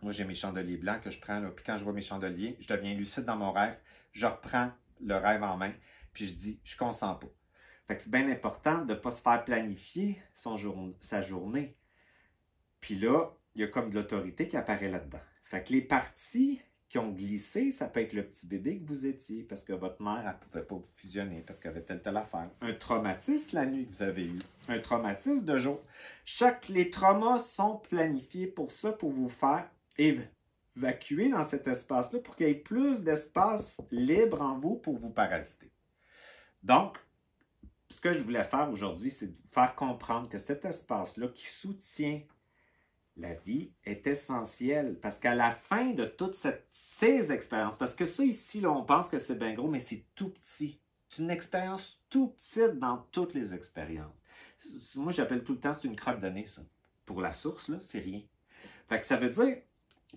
Moi, j'ai mes chandeliers blancs que je prends, puis quand je vois mes chandeliers, je deviens lucide dans mon rêve, je reprends le rêve en main, puis je dis, je ne consent pas. c'est bien important de ne pas se faire planifier son sa journée. Puis là, il y a comme de l'autorité qui apparaît là-dedans. Fait que les parties qui ont glissé, ça peut être le petit bébé que vous étiez parce que votre mère ne pouvait pas vous fusionner parce qu'elle avait telle telle affaire. Un traumatisme la nuit que vous avez eu, un traumatisme de jour. Chaque les traumas sont planifiés pour ça pour vous faire évacuer dans cet espace-là pour qu'il y ait plus d'espace libre en vous pour vous parasiter. Donc ce que je voulais faire aujourd'hui, c'est de vous faire comprendre que cet espace-là qui soutient la vie est essentielle parce qu'à la fin de toutes ces expériences, parce que ça ici, on pense que c'est bien gros, mais c'est tout petit. C'est une expérience tout petite dans toutes les expériences. Moi, j'appelle tout le temps, c'est une croque d'année, ça. Pour la source, là, c'est rien. Fait que ça veut dire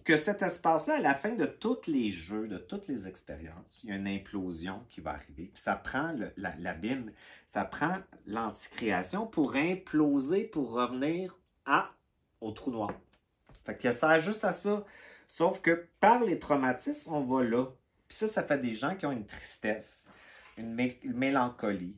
que cet espace-là, à la fin de tous les jeux, de toutes les expériences, il y a une implosion qui va arriver. ça prend l'abîme, ça prend l'anticréation pour imploser, pour revenir à au trou noir. Fait que ça juste à ça. Sauf que par les traumatismes, on va là. Puis ça, ça fait des gens qui ont une tristesse, une, mélancolie,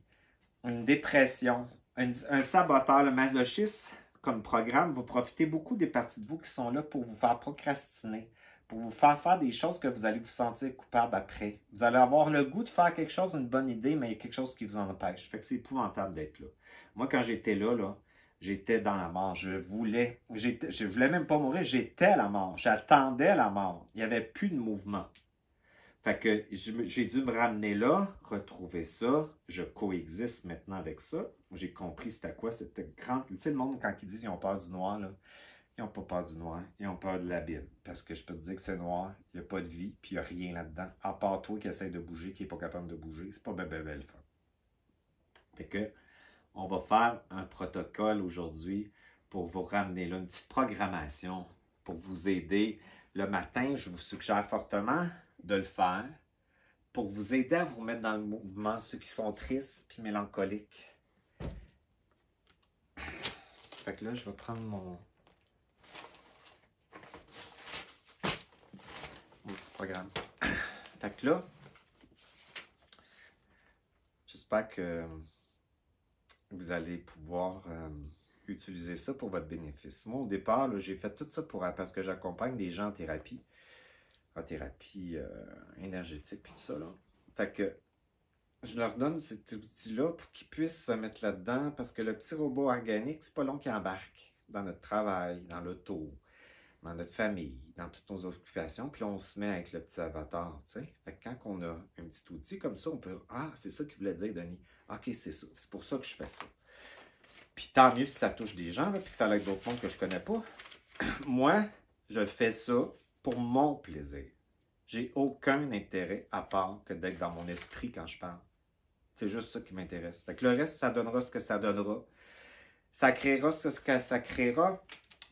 une dépression, un, un saboteur, le masochiste comme programme, vous profitez beaucoup des parties de vous qui sont là pour vous faire procrastiner, pour vous faire faire des choses que vous allez vous sentir coupable après. Vous allez avoir le goût de faire quelque chose, une bonne idée, mais il y a quelque chose qui vous en empêche. Fait que c'est épouvantable d'être là. Moi, quand j'étais là, là, J'étais dans la mort. Je voulais, je voulais même pas mourir. J'étais à la mort. J'attendais la mort. Il n'y avait plus de mouvement. Fait que j'ai dû me ramener là, retrouver ça. Je coexiste maintenant avec ça. J'ai compris c'était quoi. cette grande. Tu sais, le monde, quand ils disent qu'ils ont peur du noir, là, ils n'ont pas peur du noir. Ils ont peur de la Parce que je peux te dire que c'est noir, il n'y a pas de vie, puis il n'y a rien là-dedans. À part toi qui essaie de bouger, qui n'est pas capable de bouger. C'est pas bébé bébé, Fait que on va faire un protocole aujourd'hui pour vous ramener là, une petite programmation pour vous aider. Le matin, je vous suggère fortement de le faire pour vous aider à vous mettre dans le mouvement, ceux qui sont tristes puis mélancoliques. Fait que là, je vais prendre mon, mon petit programme. Fait que là, j'espère que vous allez pouvoir euh, utiliser ça pour votre bénéfice. Moi, au départ, j'ai fait tout ça pour, parce que j'accompagne des gens en thérapie, en thérapie euh, énergétique, puis tout ça. Là. Fait que je leur donne cet outil-là pour qu'ils puissent se mettre là-dedans, parce que le petit robot organique, c'est pas long qu'il embarque dans notre travail, dans l'auto, dans notre famille, dans toutes nos occupations, puis on se met avec le petit avatar, tu sais. Fait que quand on a un petit outil comme ça, on peut... Ah, c'est ça qu'il voulait dire, Denis. OK, c'est ça. C'est pour ça que je fais ça. Puis tant mieux si ça touche des gens, puis que ça aide d'autres mondes que je connais pas. Moi, je fais ça pour mon plaisir. J'ai aucun intérêt à part que d'être dans mon esprit quand je parle. C'est juste ça qui m'intéresse. Fait le reste, ça donnera ce que ça donnera. Ça créera ce que ça créera.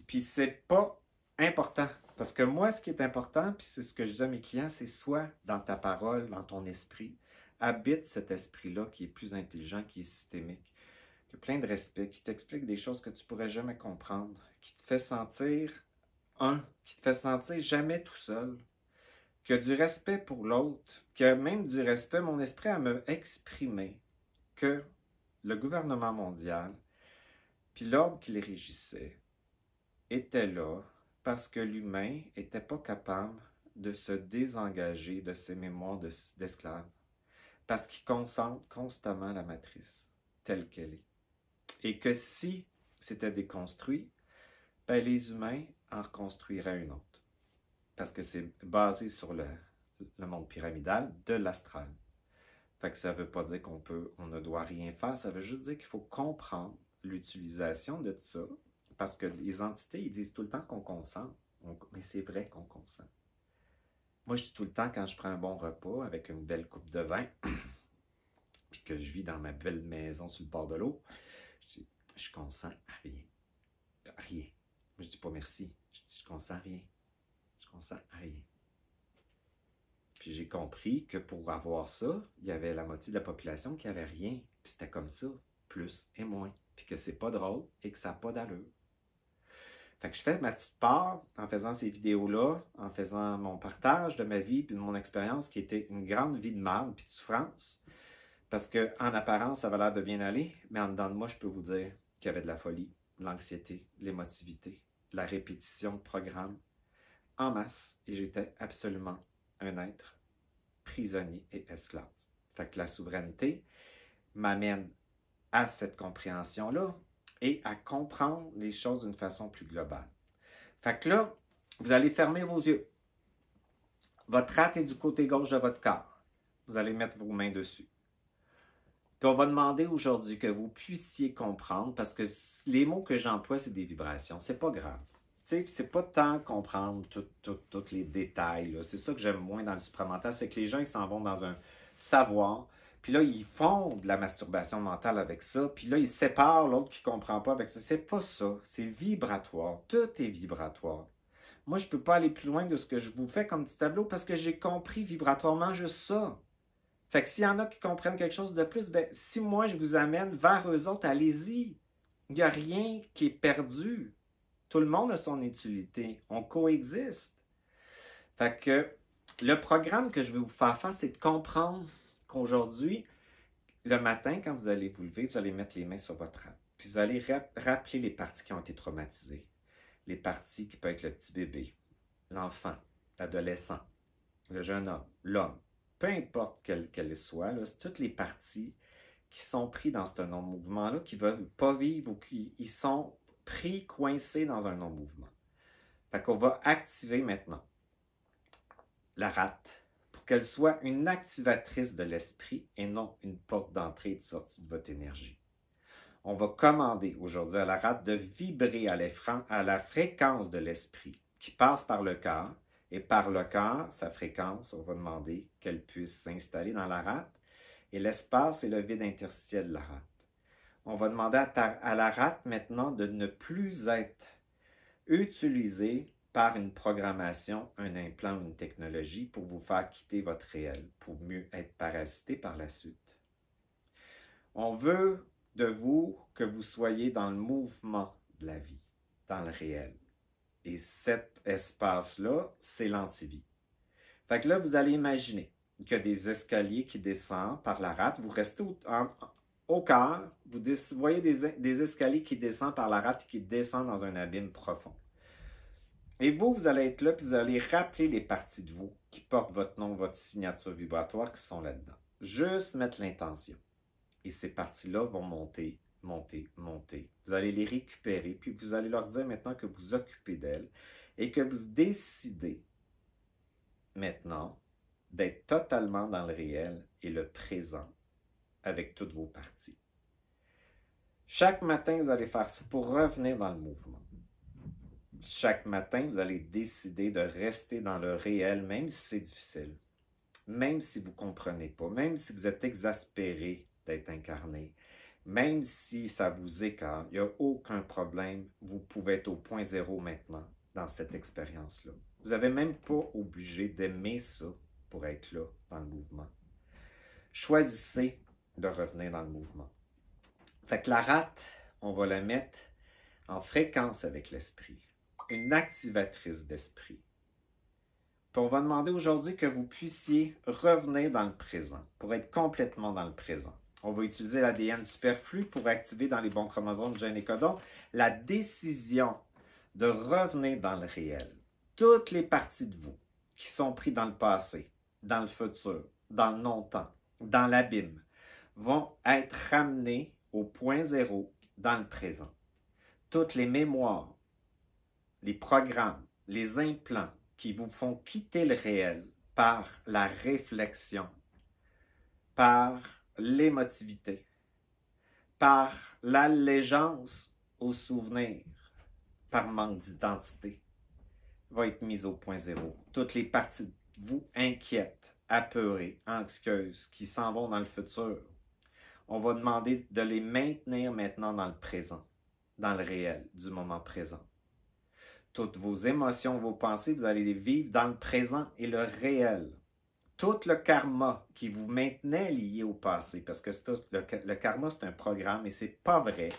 Puis c'est pas important. Parce que moi, ce qui est important, puis c'est ce que je dis à mes clients, c'est soit dans ta parole, dans ton esprit, habite cet esprit-là qui est plus intelligent, qui est systémique, qui a plein de respect, qui t'explique des choses que tu pourrais jamais comprendre, qui te fait sentir un, qui te fait sentir jamais tout seul, qui a du respect pour l'autre, qui a même du respect, mon esprit, à me exprimer que le gouvernement mondial, puis l'ordre qui régissait, était là parce que l'humain n'était pas capable de se désengager de ses mémoires d'esclave parce qu'il concentre constamment la matrice telle qu'elle est. Et que si c'était déconstruit, ben, les humains en reconstruiraient une autre, parce que c'est basé sur le, monde pyramidal de l'astral. que ça ne veut pas dire qu'on peut, on ne doit rien faire, ça veut juste dire qu'il faut comprendre l'utilisation de ça, parce que les entités, ils disent tout le temps qu'on consent, mais c'est vrai qu'on consent. Moi, je dis tout le temps, quand je prends un bon repas avec une belle coupe de vin, puis que je vis dans ma belle maison sur le bord de l'eau, je dis, je consens à rien. rien. Moi, je dis pas merci. Je dis, je consens à rien. Je consens à rien. Puis j'ai compris que pour avoir ça, il y avait la moitié de la population qui avait rien. Puis c'était comme ça, plus et moins. Puis que c'est pas drôle et que ça n'a pas d'allure. Fait que je fais ma petite part en faisant ces vidéos-là, en faisant mon partage de ma vie puis de mon expérience qui était une grande vie de mal puis de souffrance. Parce que en apparence, ça va l'air de bien aller, mais en dedans de moi, je peux vous dire qu'il y avait de la folie, l'anxiété, de l'émotivité, la répétition de programmes en masse et j'étais absolument un être prisonnier et esclave. Fait que la souveraineté m'amène à cette compréhension-là, et à comprendre les choses d'une façon plus globale. Fait que là, vous allez fermer vos yeux. Votre rate est du côté gauche de votre corps. Vous allez mettre vos mains dessus. Puis on va demander aujourd'hui que vous puissiez comprendre, parce que les mots que j'emploie, c'est des vibrations. C'est pas grave. C'est pas tant comprendre tous les détails. C'est ça que j'aime moins dans le supplémentaire, c'est que les gens s'en vont dans un savoir puis là, ils font de la masturbation mentale avec ça. Puis là, ils séparent l'autre qui comprend pas avec ça. C'est pas ça. C'est vibratoire. Tout est vibratoire. Moi, je peux pas aller plus loin de ce que je vous fais comme petit tableau parce que j'ai compris vibratoirement juste ça. Fait que s'il y en a qui comprennent quelque chose de plus, ben, si moi je vous amène vers eux autres, allez-y. Il n'y a rien qui est perdu. Tout le monde a son utilité. On coexiste. Fait que le programme que je vais vous faire face, c'est de comprendre qu'aujourd'hui, le matin, quand vous allez vous lever, vous allez mettre les mains sur votre rate. Puis vous allez rappeler les parties qui ont été traumatisées. Les parties qui peuvent être le petit bébé, l'enfant, l'adolescent, le jeune homme, l'homme. Peu importe quelle qu'elle soit, c'est toutes les parties qui sont prises dans ce non-mouvement-là, qui ne veulent pas vivre ou qui sont pris, coincés dans un non-mouvement. Fait qu'on va activer maintenant la rate, qu'elle soit une activatrice de l'esprit et non une porte d'entrée et de sortie de votre énergie. On va commander aujourd'hui à la rate de vibrer à la fréquence de l'esprit qui passe par le cœur et par le cœur, sa fréquence, on va demander qu'elle puisse s'installer dans la rate et l'espace et le vide interstitiel de la rate. On va demander à, à la rate maintenant de ne plus être utilisée par une programmation, un implant une technologie pour vous faire quitter votre réel, pour mieux être parasité par la suite. On veut de vous que vous soyez dans le mouvement de la vie, dans le réel. Et cet espace-là, c'est l'antivie. Fait que là, vous allez imaginer que des escaliers qui descendent par la rate. Vous restez au, en, cœur, vous voyez des, des escaliers qui descendent par la rate qui descendent dans un abîme profond. Et vous, vous allez être là, puis vous allez rappeler les parties de vous qui portent votre nom, votre signature vibratoire qui sont là-dedans. Juste mettre l'intention. Et ces parties-là vont monter, monter, monter. Vous allez les récupérer, puis vous allez leur dire maintenant que vous occupez d'elles et que vous décidez maintenant d'être totalement dans le réel et le présent avec toutes vos parties. Chaque matin, vous allez faire ça pour revenir dans le mouvement chaque matin, vous allez décider de rester dans le réel, même si c'est difficile, même si vous ne comprenez pas, même si vous êtes exaspéré d'être incarné, même si ça vous écarte, il n'y a aucun problème, vous pouvez être au point zéro maintenant dans cette expérience-là. Vous n'avez même pas obligé d'aimer ça pour être là dans le mouvement. Choisissez de revenir dans le mouvement. Fait que la rate, on va la mettre en fréquence avec l'esprit une activatrice d'esprit. on va demander aujourd'hui que vous puissiez revenir dans le présent, pour être complètement dans le présent. On va utiliser l'ADN superflu pour activer dans les bons chromosomes de et la décision de revenir dans le réel. Toutes les parties de vous qui sont prises dans le passé, dans le futur, dans le non-temps, dans l'abîme, vont être ramenées au point zéro dans le présent. Toutes les mémoires, les programmes, les implants qui vous font quitter le réel par la réflexion, par l'émotivité, par l'allégeance au souvenir par manque d'identité, va être mis au point zéro. Toutes les parties de vous inquiètes, apeurées, anxieuses, qui s'en vont dans le futur, on va demander de les maintenir maintenant dans le présent, dans le réel, du moment présent. Toutes vos émotions, vos pensées, vous allez les vivre dans le présent et le réel. Tout le karma qui vous maintenait lié au passé, parce que le, le karma, c'est un programme et c'est pas vrai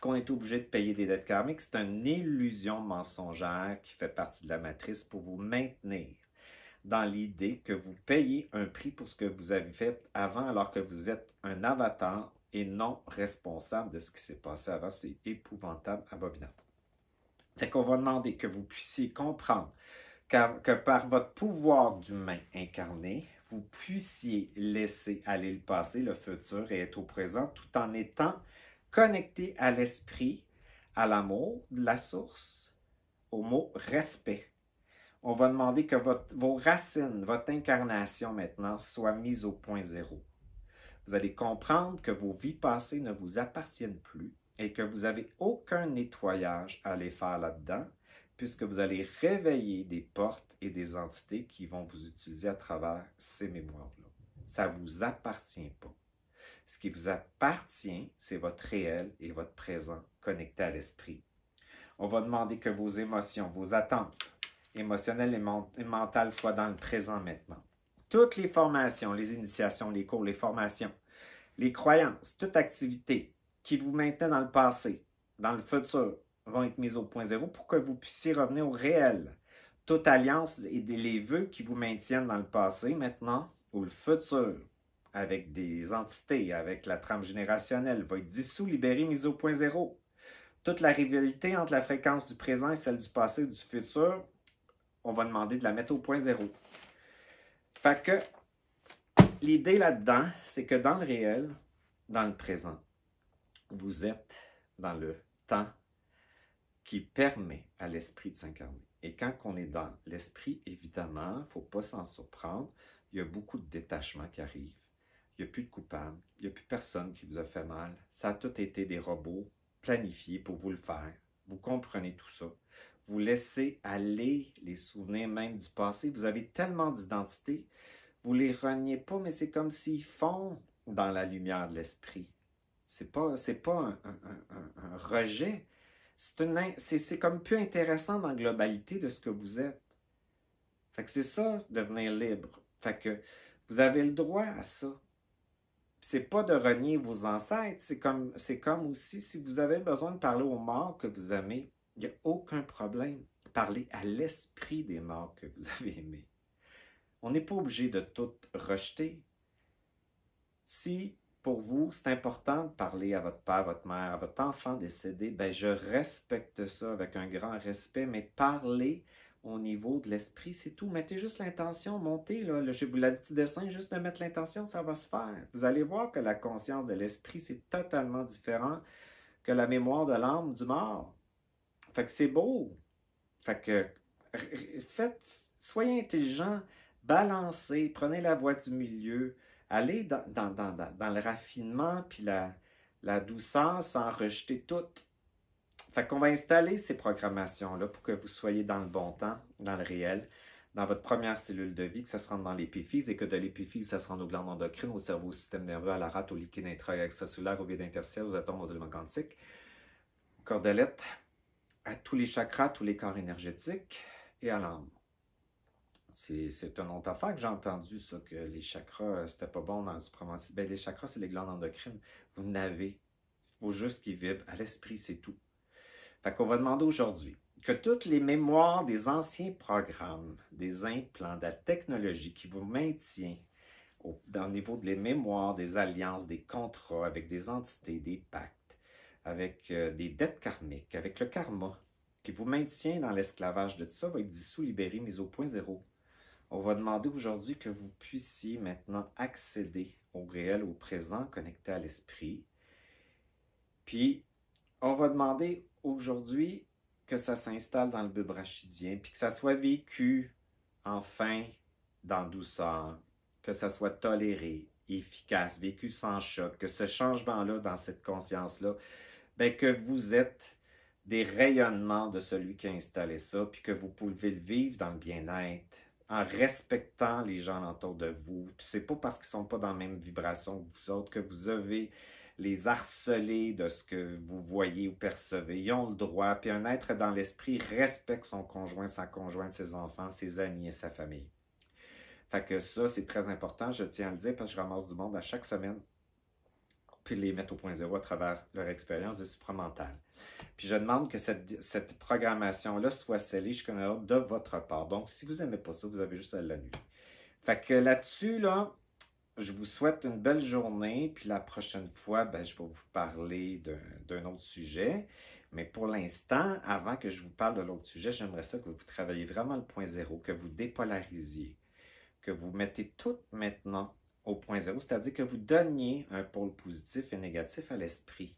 qu'on est obligé de payer des dettes karmiques, c'est une illusion mensongère qui fait partie de la matrice pour vous maintenir dans l'idée que vous payez un prix pour ce que vous avez fait avant alors que vous êtes un avatar et non responsable de ce qui s'est passé avant. C'est épouvantable, abominable. Fait qu'on va demander que vous puissiez comprendre que par votre pouvoir d'humain incarné, vous puissiez laisser aller le passé, le futur et être au présent tout en étant connecté à l'esprit, à l'amour, la source, au mot respect. On va demander que vos racines, votre incarnation maintenant soient mises au point zéro. Vous allez comprendre que vos vies passées ne vous appartiennent plus et que vous n'avez aucun nettoyage à aller faire là-dedans, puisque vous allez réveiller des portes et des entités qui vont vous utiliser à travers ces mémoires-là. Ça ne vous appartient pas. Ce qui vous appartient, c'est votre réel et votre présent connecté à l'esprit. On va demander que vos émotions, vos attentes émotionnelles et, et mentales soient dans le présent maintenant. Toutes les formations, les initiations, les cours, les formations, les croyances, toute activité qui vous maintenaient dans le passé, dans le futur, vont être mises au point zéro pour que vous puissiez revenir au réel. Toute alliance et les vœux qui vous maintiennent dans le passé maintenant ou le futur avec des entités, avec la trame générationnelle, va être dissous, libéré, mise au point zéro. Toute la rivalité entre la fréquence du présent et celle du passé et du futur, on va demander de la mettre au point zéro. Fait que l'idée là-dedans, c'est que dans le réel, dans le présent, vous êtes dans le temps qui permet à l'esprit de s'incarner. Et quand on est dans l'esprit, évidemment, il ne faut pas s'en surprendre, il y a beaucoup de détachements qui arrivent. Il n'y a plus de coupables. il n'y a plus personne qui vous a fait mal. Ça a tout été des robots planifiés pour vous le faire. Vous comprenez tout ça. Vous laissez aller les souvenirs même du passé. Vous avez tellement d'identité, vous les reniez pas, mais c'est comme s'ils fondent dans la lumière de l'esprit. C'est pas, c'est pas un, rejet. C'est, comme plus intéressant dans la globalité de ce que vous êtes. Fait que c'est ça, devenir libre. Fait que vous avez le droit à ça. C'est pas de renier vos ancêtres. C'est comme, c'est comme aussi si vous avez besoin de parler aux morts que vous aimez, il n'y a aucun problème. Parlez à l'esprit des morts que vous avez aimés. On n'est pas obligé de tout rejeter. Si pour vous, c'est important de parler à votre père, votre mère, à votre enfant décédé, ben je respecte ça avec un grand respect, mais parler au niveau de l'esprit, c'est tout. Mettez juste l'intention, montez, là, je vous la petit dessin, juste de mettre l'intention, ça va se faire. Vous allez voir que la conscience de l'esprit, c'est totalement différent que la mémoire de l'âme du mort. Fait que c'est beau. Fait que faites, soyez intelligent, balancez, prenez la voie du milieu, aller dans, le raffinement puis la, douceur sans rejeter tout. Fait qu'on va installer ces programmations-là pour que vous soyez dans le bon temps, dans le réel, dans votre première cellule de vie, que ça se rende dans l'épiphyse et que de l'épiphyse, ça se rende aux glandes endocrines, au cerveau, au système nerveux, à la rate, au liquide intra-extracellulaire, au vide interstitiel, aux atomes, aux éléments quantiques, aux cordelettes, à tous les chakras, tous les corps énergétiques et à l'âme. C'est un autre affaire que j'ai entendu, ça, que les chakras, euh, c'était pas bon dans le supramantique. Ben, les chakras, c'est les glandes endocrines. Vous n'avez. Il faut juste qu'ils vibrent à l'esprit, c'est tout. Fait qu'on va demander aujourd'hui que toutes les mémoires des anciens programmes, des implants, de la technologie qui vous maintient au, dans le niveau des mémoires, des alliances, des contrats avec des entités, des pactes, avec euh, des dettes karmiques, avec le karma, qui vous maintient dans l'esclavage de tout ça, va être dissous, libéré, mis au point zéro. On va demander aujourd'hui que vous puissiez maintenant accéder au réel, au présent, connecté à l'esprit. Puis, on va demander aujourd'hui que ça s'installe dans le bubrachidien, puis que ça soit vécu enfin dans douceur, que ça soit toléré, efficace, vécu sans choc, que ce changement-là dans cette conscience-là, ben que vous êtes des rayonnements de celui qui a installé ça, puis que vous pouvez le vivre dans le bien-être, en respectant les gens autour de vous. c'est pas parce qu'ils sont pas dans la même vibration que vous autres que vous avez les harceler de ce que vous voyez ou percevez. Ils ont le droit. Puis un être dans l'esprit respecte son conjoint, sa conjointe, ses enfants, ses amis et sa famille. Fait que ça, c'est très important. Je tiens à le dire parce que je ramasse du monde à chaque semaine puis les mettre au point zéro à travers leur expérience de supramental. Puis je demande que cette, programmation-là soit scellée jusqu'à une de votre part. Donc, si vous n'aimez pas ça, vous avez juste à l'annuler. Fait que là-dessus, là, je vous souhaite une belle journée. Puis la prochaine fois, ben, je vais vous parler d'un autre sujet. Mais pour l'instant, avant que je vous parle de l'autre sujet, j'aimerais ça que vous travaillez vraiment le point zéro, que vous dépolarisiez, que vous mettez tout maintenant au point zéro, c'est-à-dire que vous donniez un pôle positif et négatif à l'esprit,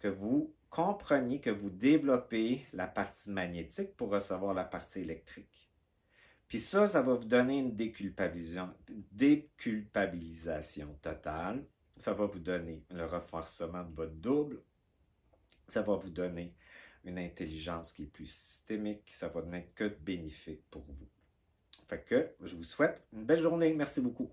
que vous compreniez, que vous développez la partie magnétique pour recevoir la partie électrique. Puis ça, ça va vous donner une déculpabilisation, totale. Ça va vous donner le renforcement de votre double. Ça va vous donner une intelligence qui est plus systémique. Ça va donner que bénéfique pour vous. Fait que je vous souhaite une belle journée. Merci beaucoup.